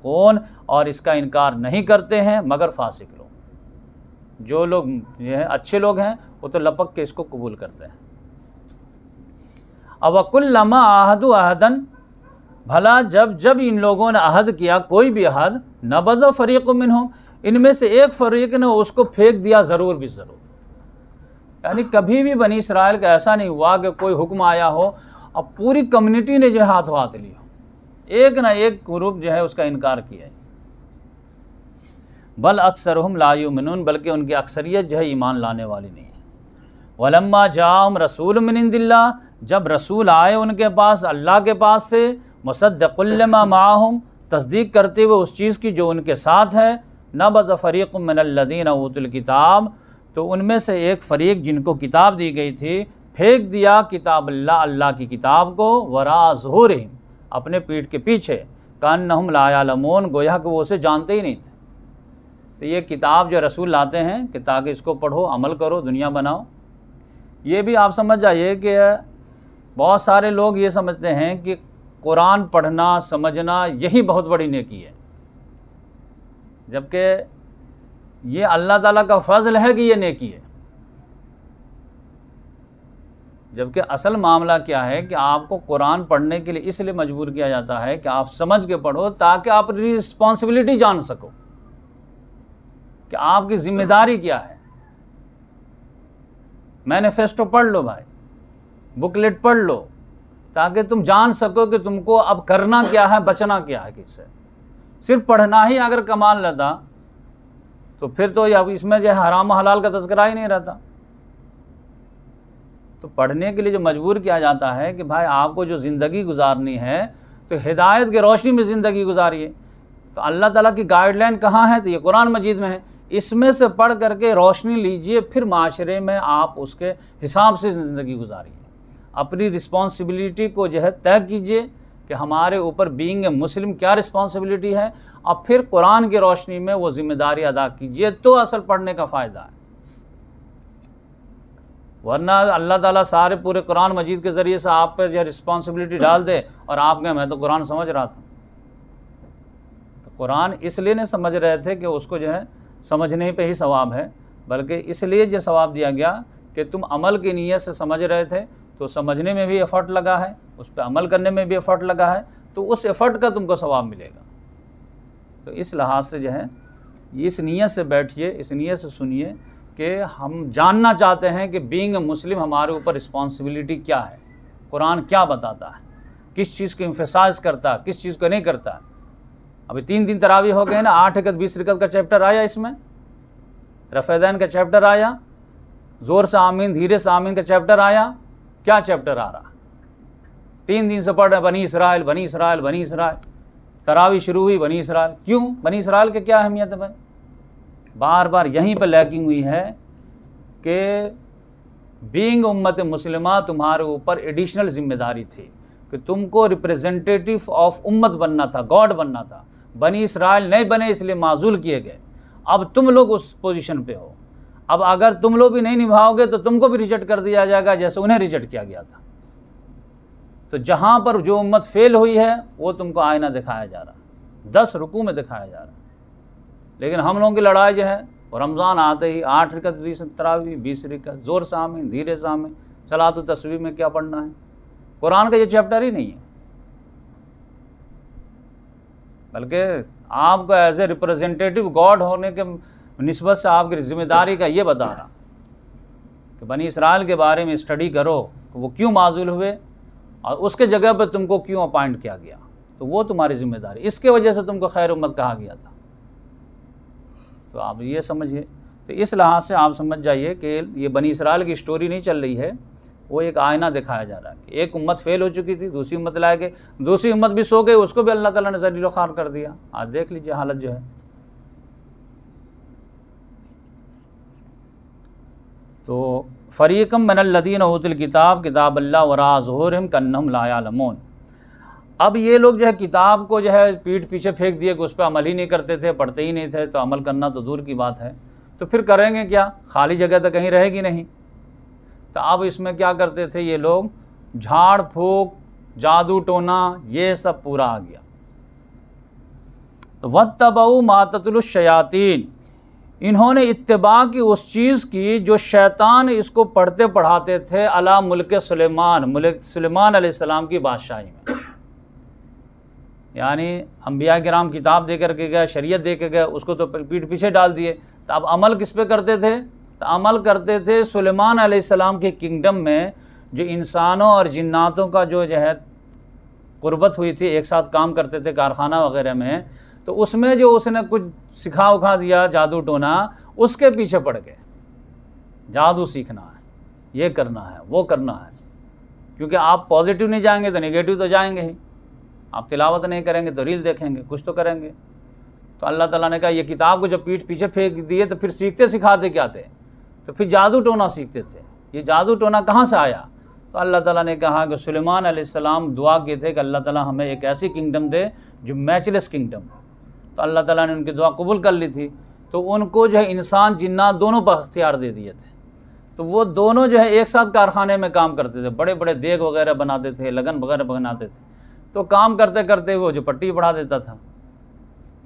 और इसका इनकार नहीं करते हैं मगर फ़ासिक लोग जो लोग ये अच्छे लोग हैं वो तो लपक के इसको कबूल करते हैं अवकुल्लमा आहदु अहदन भला जब जब इन लोगों ने अहद किया कोई भी अहद नबज़ फ़रीक मिन हो इनमें से एक फ़रीक ने उसको फेंक दिया ज़रूर भी ज़रूर यानी कभी भी बनी इसराइल का ऐसा नहीं हुआ कि कोई हुक्म आया हो अब पूरी कम्युनिटी ने जो हाथ हाथ लिया एक ना एक ग्रुप जो है उसका इनकार किया है बल अक्सर हम लायुमिन बल्कि उनकी अक्सरियत जो है ईमान लाने वाली नहीं है वलम्मा जाम रसूल मिनिंदिल्ला जब रसूल आए उनके पास अल्लाह के पास से मुसदक़ुल्लमा माहम तस्दीक करते हुए उस चीज़ की जो उनके साथ है बज़ फ़रीक मनल्लिन किताब तो उनमें से एक फ़रीक जिनको किताब दी गई थी फेंक दिया किताब अल्लाह अल्लाह की किताब को वरा ज़हूर अपने पीठ के पीछे कान नहम लायालमोन गोया कि वो उसे जानते ही नहीं थे तो ये किताब जो रसूल लाते हैं कि ताकि इसको पढ़ो अमल करो दुनिया बनाओ ये भी आप समझ जाइए कि बहुत सारे लोग ये समझते हैं कि कुरान पढ़ना समझना यही बहुत बड़ी नेकी है जबकि ये अल्लाह ताला का फ़ज़ल है कि ये नेकी है जबकि असल मामला क्या है कि आपको कुरान पढ़ने के लिए इसलिए मजबूर किया जाता है कि आप समझ के पढ़ो ताकि आप रिस्पॉन्सिबिलिटी जान सको कि आपकी ज़िम्मेदारी क्या है मैनिफेस्टो पढ़ लो भाई बुकलेट पढ़ लो ताकि तुम जान सको कि तुमको अब करना क्या है बचना क्या है किससे सिर्फ पढ़ना ही अगर कमाल रहता तो फिर तो अब इसमें जो है हराम हलाल का तस्करा ही नहीं रहता तो पढ़ने के लिए जो मजबूर किया जाता है कि भाई आपको जो ज़िंदगी गुजारनी है तो हिदायत की रोशनी में ज़िंदगी गुजारिए तो अल्लाह ताला की गाइडलाइन कहाँ है तो ये कुरान मजीद में है इसमें से पढ़ करके रोशनी लीजिए फिर माशरे में आप उसके हिसाब से ज़िंदगी गुजारिए अपनी रिस्पॉन्सिबिलिटी को जो है तय कीजिए कि हमारे ऊपर बींग ए मुस्लिम क्या रिस्पॉन्सिबिलिटी है और फिर कुरान की रोशनी में वो ज़िम्मेदारी अदा कीजिए तो असल पढ़ने का फ़ायदा है वरना अल्लाह ताला सारे पूरे कुरान मजीद के ज़रिए से आप पे जो रिस्पॉन्सिबिलिटी डाल दे और आप गए मैं तो कुरान समझ रहा था तो कुरान इसलिए नहीं समझ रहे थे कि उसको जो है समझने पे ही सवाब है बल्कि इसलिए जो सवाब दिया गया कि तुम अमल की नीयत से समझ रहे थे तो समझने में भी एफर्ट लगा है उस पर अमल करने में भी एफर्ट लगा है तो उस एफर्ट का तुमको सवाब मिलेगा तो इस लिहाज से जो है इस नीयत से बैठिए इस नीयत से सुनिए कि हम जानना चाहते हैं कि बींग मुस्लिम हमारे ऊपर रिस्पॉन्सिबिलिटी क्या है कुरान क्या बताता है किस चीज़ को इम्फेसाइज करता है किस चीज़ को नहीं करता है अभी तीन दिन तरावी हो गए ना आठ रिकत बीस रिकत का चैप्टर आया इसमें रफेदैन का चैप्टर आया ज़ोर से आमीन धीरे से आमीन का चैप्टर आया क्या चैप्टर आ रहा तीन दिन से पढ़ रहे बनी इसराइल बनी इसराइल बनी इसराइल तरावी शुरू हुई बनी इसराइल क्यों बनी इसराइल की क्या अहमियत है भाई बार बार यहीं पर लैकिंग हुई है कि बींग उम्मत मुसलिमा तुम्हारे ऊपर एडिशनल जिम्मेदारी थी कि तुमको रिप्रेजेंटेटिव ऑफ उम्मत बनना था गॉड बनना था बनी इसराइल नहीं बने इसलिए माजूल किए गए अब तुम लोग उस पोजीशन पे हो अब अगर तुम लोग भी नहीं निभाओगे तो तुमको भी रिजेक्ट कर दिया जाएगा जैसे उन्हें रिजेक्ट किया गया था तो जहां पर जो उम्मत फेल हुई है वो तुमको आईना दिखाया जा रहा है दस रुकू में दिखाया जा रहा है लेकिन हम लोगों की लड़ाई जो है वो रमज़ान आते ही आठ रिकत बीस तरावी बीस रिकत ज़ोर शाम धीरे सामे चला तो तस्वीर में क्या पढ़ना है कुरान का ये चैप्टर ही नहीं है बल्कि आपको एज ए रिप्रेजेंटेटिव गॉड होने के नस्बत से आपकी ज़िम्मेदारी का ये बता रहा कि बनी इसराइल के बारे में स्टडी करो कि वो क्यों माजूल हुए और उसके जगह पर तुमको क्यों अपॉइंट किया गया तो वो तुम्हारी ज़िम्मेदारी इसके वजह से तुमको खैर उम्मत कहा गया था तो आप ये समझिए तो इस लिहाज से आप समझ जाइए कि ये बनी इसराइल की स्टोरी नहीं चल रही है वो एक आयना दिखाया जा रहा है कि एक उम्मत फेल हो चुकी थी दूसरी उम्मत लाए गए दूसरी उम्मत भी सो गई उसको भी अल्लाह ताला ने जलील खार कर दिया आज देख लीजिए हालत जो है तो फ़रीकम मनल्लिन हतल किताब किताब अल्लाह वराजहरम कन्नम लायालमोन अब ये लोग जो है किताब को जो है पीठ पीछे फेंक दिए कि उस पर अमल ही नहीं करते थे पढ़ते ही नहीं थे तो अमल करना तो दूर की बात है तो फिर करेंगे क्या खाली जगह तो कहीं रहेगी नहीं तो अब इसमें क्या करते थे ये लोग झाड़ फूक जादू टोना ये सब पूरा आ गया तो वत तबाऊ माततुलशयातीन इन्होंने इतबा की उस चीज़ की जो शैतान इसको पढ़ते पढ़ाते थे अला मुल्क सुलेमान मुल्क सुलेमान सलाम की बादशाही में यानी अम्बिया के राम किताब दे करके गए शरीयत दे के गए उसको तो पीठ पीछे डाल दिए तो अब अमल किस पे करते थे तो अमल करते थे सुलेमान सलाम के किंगडम में जो इंसानों और जन्ातों का जो जो है क़ुरबत हुई थी एक साथ काम करते थे कारखाना वगैरह में तो उसमें जो उसने कुछ सिखा उखा दिया जादू टोना उसके पीछे पड़ गए जादू सीखना है ये करना है वो करना है क्योंकि आप पॉजिटिव नहीं जाएंगे तो नेगेटिव तो जाएंगे ही आप तिलावत नहीं करेंगे तो रील देखेंगे कुछ तो करेंगे तो अल्लाह ताला ने कहा ये किताब को जब पीठ पीछे फेंक दिए तो फिर सीखते सिखाते क्या थे तो फिर जादू टोना सीखते थे ये जादू टोना कहाँ से आया तो अल्लाह ताला ने कहा कि सलेमान सलाम दुआ किए थे कि अल्लाह ताला हमें एक ऐसी किंगडम दे जो मैचलेस किंगडम है तो अल्लाह ताला ने उनकी दुआ कबूल कर ली थी तो उनको जो है इंसान जिन्ना दोनों पर अख्तियार दे दिए थे तो वो दोनों जो है एक साथ कारखाने में काम करते थे बड़े बड़े देग वगैरह बनाते थे लगन वगैरह बनाते थे तो काम करते करते वो जो पट्टी बढ़ा देता था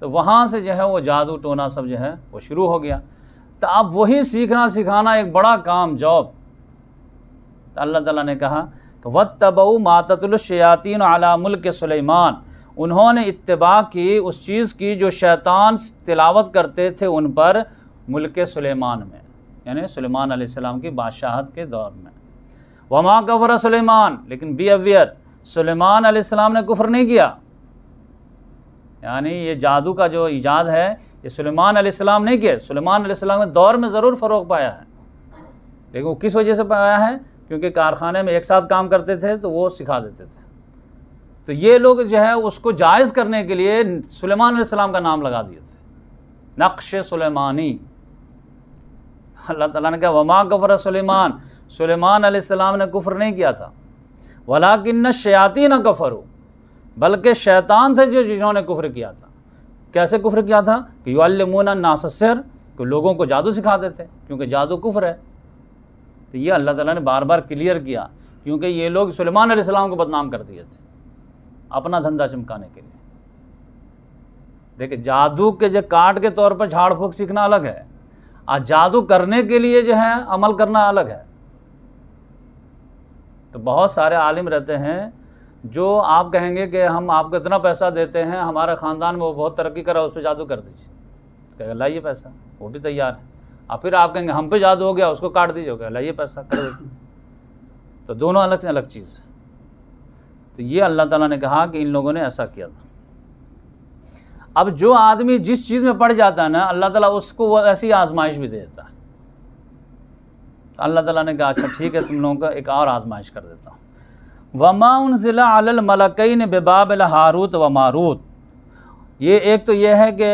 तो वहाँ से जो है वो जादू टोना सब जो है वो शुरू हो गया तो अब वही सीखना सिखाना एक बड़ा काम जॉब तो अल्लाह ताला ने कहा वत्तबऊ माततुलशयातिन अला मुल्क सुलेमान उन्होंने इतबा की उस चीज़ की जो शैतान तिलावत करते थे उन पर मुल्क सुलेमान में यानी सुलेमान सलेमान की बादशाहत के दौर में वमा कफर सुलेमान लेकिन बी अवियर सुलेमान सलेमान ने कुफर नहीं किया यानी ये जादू का जो ईजाद है ये सुलेमान सलेमान नहीं किया सुलेमान सलेमान ने दौर में ज़रूर फ़रोग पाया है लेकिन वो किस वजह से पाया है क्योंकि कारखाने में एक साथ काम करते थे तो वो सिखा देते थे तो ये लोग जो है उसको जायज़ करने के लिए सुलेमान सलाम का नाम लगा दिए थे नक्श सुलेमानी अल्लाह ताला ने कहा वमा गफ़र सुलेमान सुलेमान सलाम ने कुफ़र नहीं किया था वला किन्न शयाती न गफ़र हो बल्कि शैतान थे जो जिन्होंने कुफ़र किया था कैसे कुफ़र किया था कि युमूना नासर को लोगों को जादू सिखाते थे क्योंकि जादू कुफ़र है तो ये अल्लाह ताला ने बार बार क्लियर किया क्योंकि ये लोग सलेमान सलाम को बदनाम कर दिए थे अपना धंधा चमकाने के लिए देखिए जादू के जो काट के तौर पर झाड़ फूक सीखना अलग है और जादू करने के लिए जो है अमल करना अलग है तो बहुत सारे आलिम रहते हैं जो आप कहेंगे कि हम आपको इतना पैसा देते हैं हमारे ख़ानदान में वो बहुत तरक्की करा उस पर जादू कर दीजिए कहेगा लाइए पैसा वो भी तैयार है और फिर आप कहेंगे हम पे जादू हो गया उसको काट दीजिए कहे लाइए पैसा कर देते तो दोनों अलग से अलग चीज़ है तो ये अल्लाह ताला ने कहा कि इन लोगों ने ऐसा किया था अब जो आदमी जिस चीज़ में पड़ जाता है ना अल्लाह ताला उसको वो ऐसी आजमाइश भी दे देता है तो अल्लाह ताला ने कहा अच्छा ठीक है तुम लोगों का एक और आजमाइश कर देता हूँ वमा उनजिला अलमलकैन बेबाबल हारूत व मारूत ये एक तो यह है कि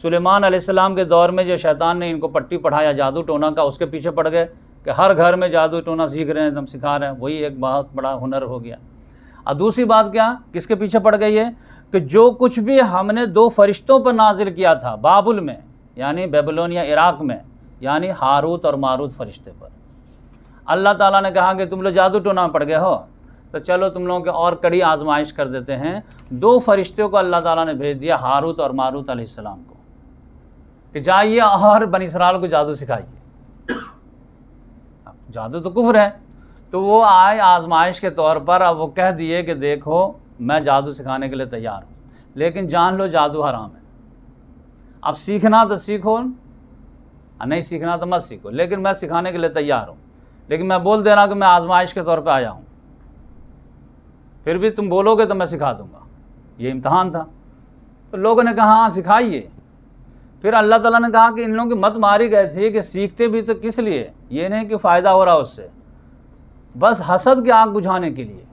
सुलेमान आसमाम के दौर में जो शैतान ने इनको पट्टी पढ़ाया जादू टोना का उसके पीछे पड़ गए कि हर घर में जादू टोना सीख रहे हैं हम सिखा रहे हैं वही एक बहुत बड़ा हुनर हो गया और दूसरी बात क्या किसके पीछे पड़ गई है कि जो कुछ भी हमने दो फरिश्तों पर नाजिल किया था बाबुल में यानी बेबलोन इराक़ में यानी हारूत और मारूत फरिश्ते पर अल्लाह ताला ने कहा कि तुम लोग जादू टोना पड़ गए हो तो चलो तुम लोगों के और कड़ी आजमाइश कर देते हैं दो फरिश्तों को अल्लाह ताला ने भेज दिया हारूत और मारूत आसमाम को कि जाइए और बनी इसराइल को जादू सिखाइए जादू तो कुफर है तो वो आए आजमाइश के तौर पर अब वो कह दिए कि देखो मैं जादू सिखाने के लिए तैयार हूँ लेकिन जान लो जादू हराम है अब सीखना तो सीखो नहीं सीखना तो मत सीखो लेकिन मैं सिखाने के लिए तैयार हूँ लेकिन मैं बोल दे रहा हूँ कि मैं आजमाइश के तौर पर आया हूँ फिर भी तुम बोलोगे तो मैं सिखा दूँगा ये इम्तहान था तो लोगों ने कहा हाँ सिखाइए फिर अल्लाह ताला ने कहा कि इन लोगों की मत मारी गई थी कि सीखते भी तो किस लिए ये नहीं कि फ़ायदा हो रहा उससे बस हसद की आग बुझाने के लिए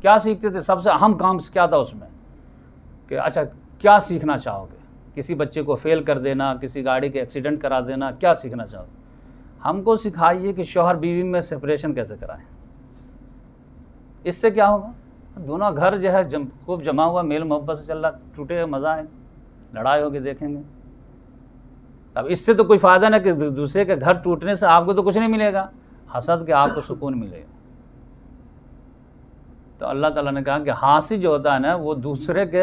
क्या सीखते थे सबसे अहम काम क्या था उसमें कि अच्छा क्या सीखना चाहोगे किसी बच्चे को फेल कर देना किसी गाड़ी के एक्सीडेंट करा देना क्या सीखना चाहोगे हमको सिखाइए कि शोहर बीवी में सेपरेशन कैसे कराएं इससे क्या होगा दोनों घर जो है जम खूब जमा हुआ मेल मोहब्बत से चल रहा टूटे मज़ा आएंगे लड़ाई होगी देखेंगे अब इससे तो कोई फ़ायदा ना कि दूसरे के घर टूटने से आपको तो कुछ नहीं मिलेगा हसद के आपको सुकून मिलेगा तो अल्लाह ताला ने कहा कि हासी जो होता है ना वो दूसरे के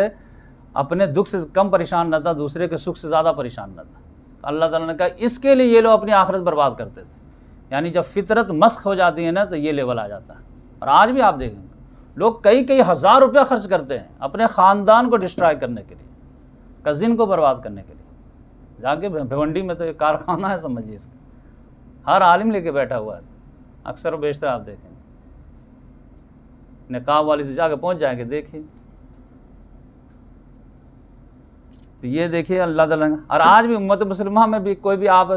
अपने दुख से कम परेशान रहता दूसरे के सुख से ज़्यादा परेशान रहता तो अल्लाह ताला ने कहा इसके लिए ये लोग अपनी आखिरत बर्बाद करते थे यानी जब फितरत मस्क हो जाती है ना तो ये लेवल आ जाता है और आज भी आप देखेंगे लोग कई कई हज़ार रुपया खर्च करते हैं अपने ख़ानदान को डिस्ट्रॉय करने के लिए कज़िन को बर्बाद करने के लिए जाके भिवंडी में तो एक कारखाना है समझिए इसका हर आलिम लेके बैठा हुआ है अक्सर बेशतर आप देखें नकाब वाली से जाके पहुँच जाएंगे देखें तो ये देखिए अल्लाह तला और आज भी उम्मत मुसलमान में भी कोई भी आप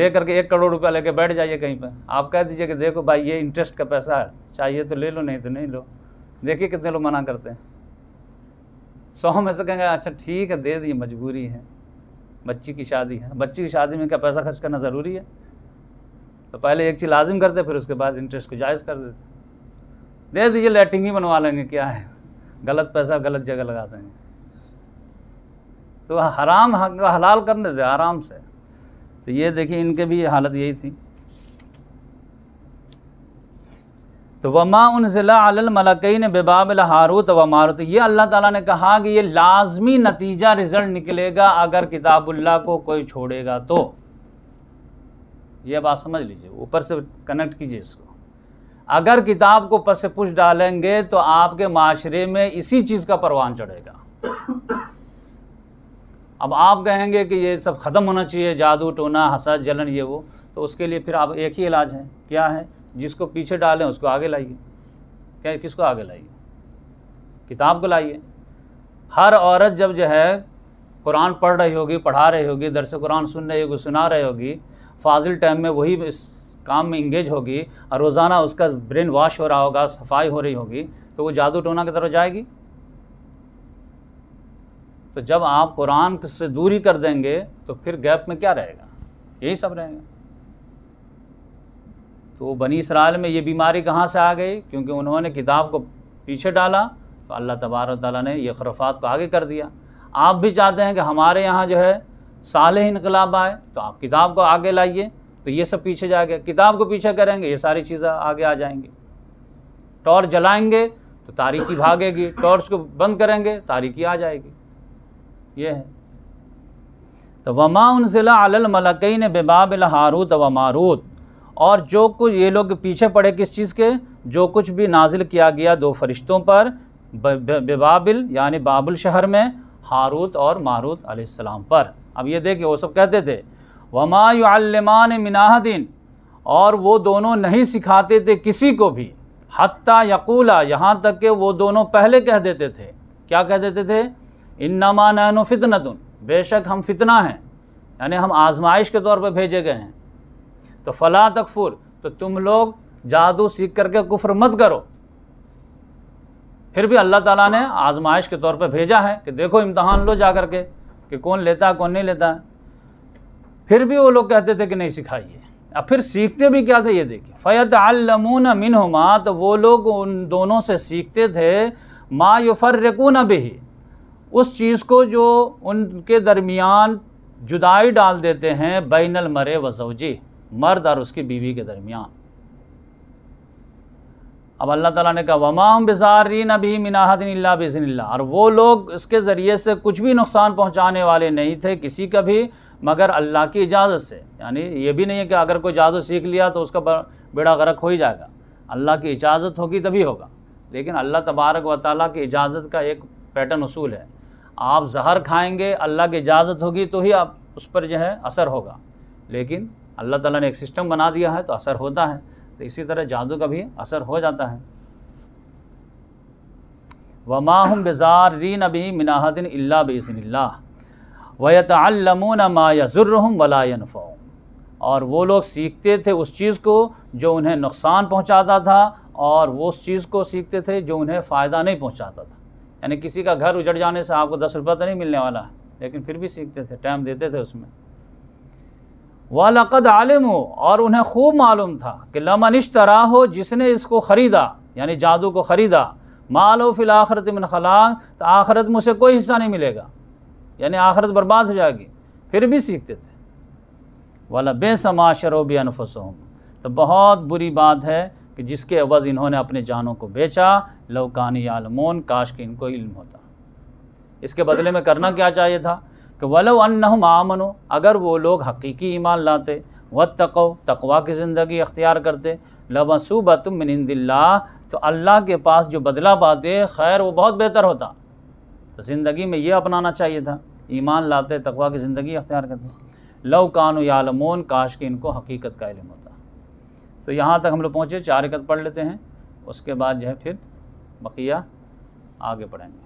ले करके एक करोड़ रुपया लेके बैठ जाइए कहीं पर आप कह दीजिए कि देखो भाई ये इंटरेस्ट का पैसा है चाहिए तो ले लो नहीं तो नहीं लो देखिए कितने लोग मना करते हैं सौ में से कहेंगे अच्छा ठीक है दे दिए मजबूरी है बच्ची की शादी है बच्ची की शादी में क्या पैसा खर्च करना ज़रूरी है तो पहले एक चीज़ लाजिम करते फिर उसके बाद इंटरेस्ट को जायज़ कर देते दे दीजिए लाइटिंग ही बनवा लेंगे क्या है गलत पैसा गलत जगह लगा देंगे तो हराम हलाल कर देते आराम से तो ये देखिए इनके भी हालत यही थी तो वमा उन ने बेबाबिल हारूत व मारूत ये अल्लाह ताला ने कहा कि ये लाजमी नतीजा रिज़ल्ट निकलेगा अगर किताबुल्ला को कोई छोड़ेगा तो ये बात समझ लीजिए ऊपर से कनेक्ट कीजिए इसको अगर किताब को पस से पुश डालेंगे तो आपके माशरे में इसी चीज़ का परवान चढ़ेगा अब आप कहेंगे कि ये सब ख़त्म होना चाहिए जादू टोना हसद जलन ये वो तो उसके लिए फिर आप एक ही इलाज है क्या है जिसको पीछे डालें उसको आगे लाइए क्या किसको आगे लाइए किताब को लाइए हर औरत जब जो है कुरान पढ़ रही होगी पढ़ा रही होगी दरस कुरान सुन रही होगी सुना रही होगी फाजिल टाइम में वही काम में इंगेज होगी और रोज़ाना उसका ब्रेन वॉश हो रहा होगा सफाई हो रही होगी तो वो जादू टोना की तरफ जाएगी तो जब आप कुरान से दूरी कर देंगे तो फिर गैप में क्या रहेगा यही सब रहेगा तो बनी इसराइल में ये बीमारी कहाँ से आ गई क्योंकि उन्होंने किताब को पीछे डाला तो अल्लाह तबार ताली ने यह खरफात को आगे कर दिया आप भी चाहते हैं कि हमारे यहाँ जो है साल इनकलाब आए तो आप किताब को आगे लाइए तो ये सब पीछे जाएगा किताब को पीछे करेंगे ये सारी चीज़ें आगे आ जाएंगी टॉर्च जलाएंगे तो तारीख़ी भागेगी टॉर्च को बंद करेंगे तारीखी आ जाएगी ये है तो वमा उनजिला ने बेबाबिल हारूत व मारूत और जो कुछ ये लोग पीछे पड़े किस चीज़ के जो कुछ भी नाजिल किया गया दो फरिश्तों पर बेबाबिल यानी बाबुल शहर में हारूत और मारूत आसमाम पर अब ये देखिए वो सब कहते थे वमायुल्लमान मिनाहदीन और वो दोनों नहीं सिखाते थे किसी को भी हती यकूला यहाँ तक कि वो दोनों पहले कह देते थे क्या कह देते थे इन नमा नैनो फितनतुन बेशक हम फितना हैं यानी हम आजमाइश के तौर पर भेजे गए हैं तो फ़ला तकफुर तो तुम लोग जादू सीख करके कुफ्र मत करो फिर भी अल्लाह ताला ने आजमाइश के तौर पर भेजा है कि देखो इम्तहान लो जा कर के कि कौन लेता है कौन नहीं लेता है फिर भी वो लोग कहते थे कि नहीं सिखाइए अब फिर सीखते भी क्या थे ये देखिए फ़ैत अलमून मिन हुमा तो वो लोग उन दोनों से सीखते थे माँ न भी उस चीज़ को जो उनके दरमियान जुदाई डाल देते हैं बैनल मरे वसौजी मर्द और उसकी बीवी के दरमियान अब अल्लाह ताला ने कहा वमाम बिजारीन अभी मिनाहदिन बिजन और वो लोग इसके ज़रिए से कुछ भी नुकसान पहुंचाने वाले नहीं थे किसी का भी मगर अल्लाह की इजाज़त से यानी ये भी नहीं है कि अगर कोई जादू सीख लिया तो उसका बेड़ा गर्क हो ही जाएगा अल्लाह की इजाज़त होगी तभी होगा लेकिन अल्लाह तबारक व ताली की इजाज़त का एक पैटर्न असूल है आप जहर खाएंगे अल्लाह की इजाज़त होगी तो ही आप उस पर जो है असर होगा लेकिन अल्लाह ताला ने एक सिस्टम बना दिया है तो असर होता है तो इसी तरह जादू का भी असर हो जाता है वमा हम बेजार रीन अभी मिनाहदिन अल्ला बसमिल्ला वयतमून मा यजुर्रहम वला और वो लोग सीखते थे उस चीज़ को जो उन्हें नुकसान पहुंचाता था और वो उस चीज़ को सीखते थे जो उन्हें फ़ायदा नहीं पहुंचाता था यानी किसी का घर उजड़ जाने से आपको दस रुपये तो नहीं मिलने वाला है लेकिन फिर भी सीखते थे टाइम देते थे उसमें वालकद आलिम हो और उन्हें खूब मालूम था कि लमनिश इश्तरा हो जिसने इसको ख़रीदा यानी जादू को ख़रीदा मालो फिल आखरत मिन खलाक तो आखरत में उसे कोई हिस्सा नहीं मिलेगा यानी आखरत बर्बाद हो जाएगी फिर भी सीखते थे वाला बेसमाशरों भी अनफसों तो बहुत बुरी बात है कि जिसके अवज़ इन्होंने अपने जानों को बेचा लवकानी आलमोन काश के इनको इल्म होता इसके बदले में करना क्या चाहिए था कि वलो अन्नहुम आमनो अगर वो लोग हकीकी ईमान लाते व तको तकवा की ज़िंदगी अख्तियार करते लबसूबा तुम मिनदिल्ला तो अल्लाह के पास जो बदला पाते खैर वो बहुत बेहतर होता तो ज़िंदगी में ये अपनाना चाहिए था ईमान लाते तकवा की ज़िंदगी अख्तियार करते लव कान यालमोन काश के इनको हकीकत का इलम होता तो यहाँ तक हम लोग पहुँचे चार एकत पढ़ लेते हैं उसके बाद जो है फिर बकिया आगे पढ़ेंगे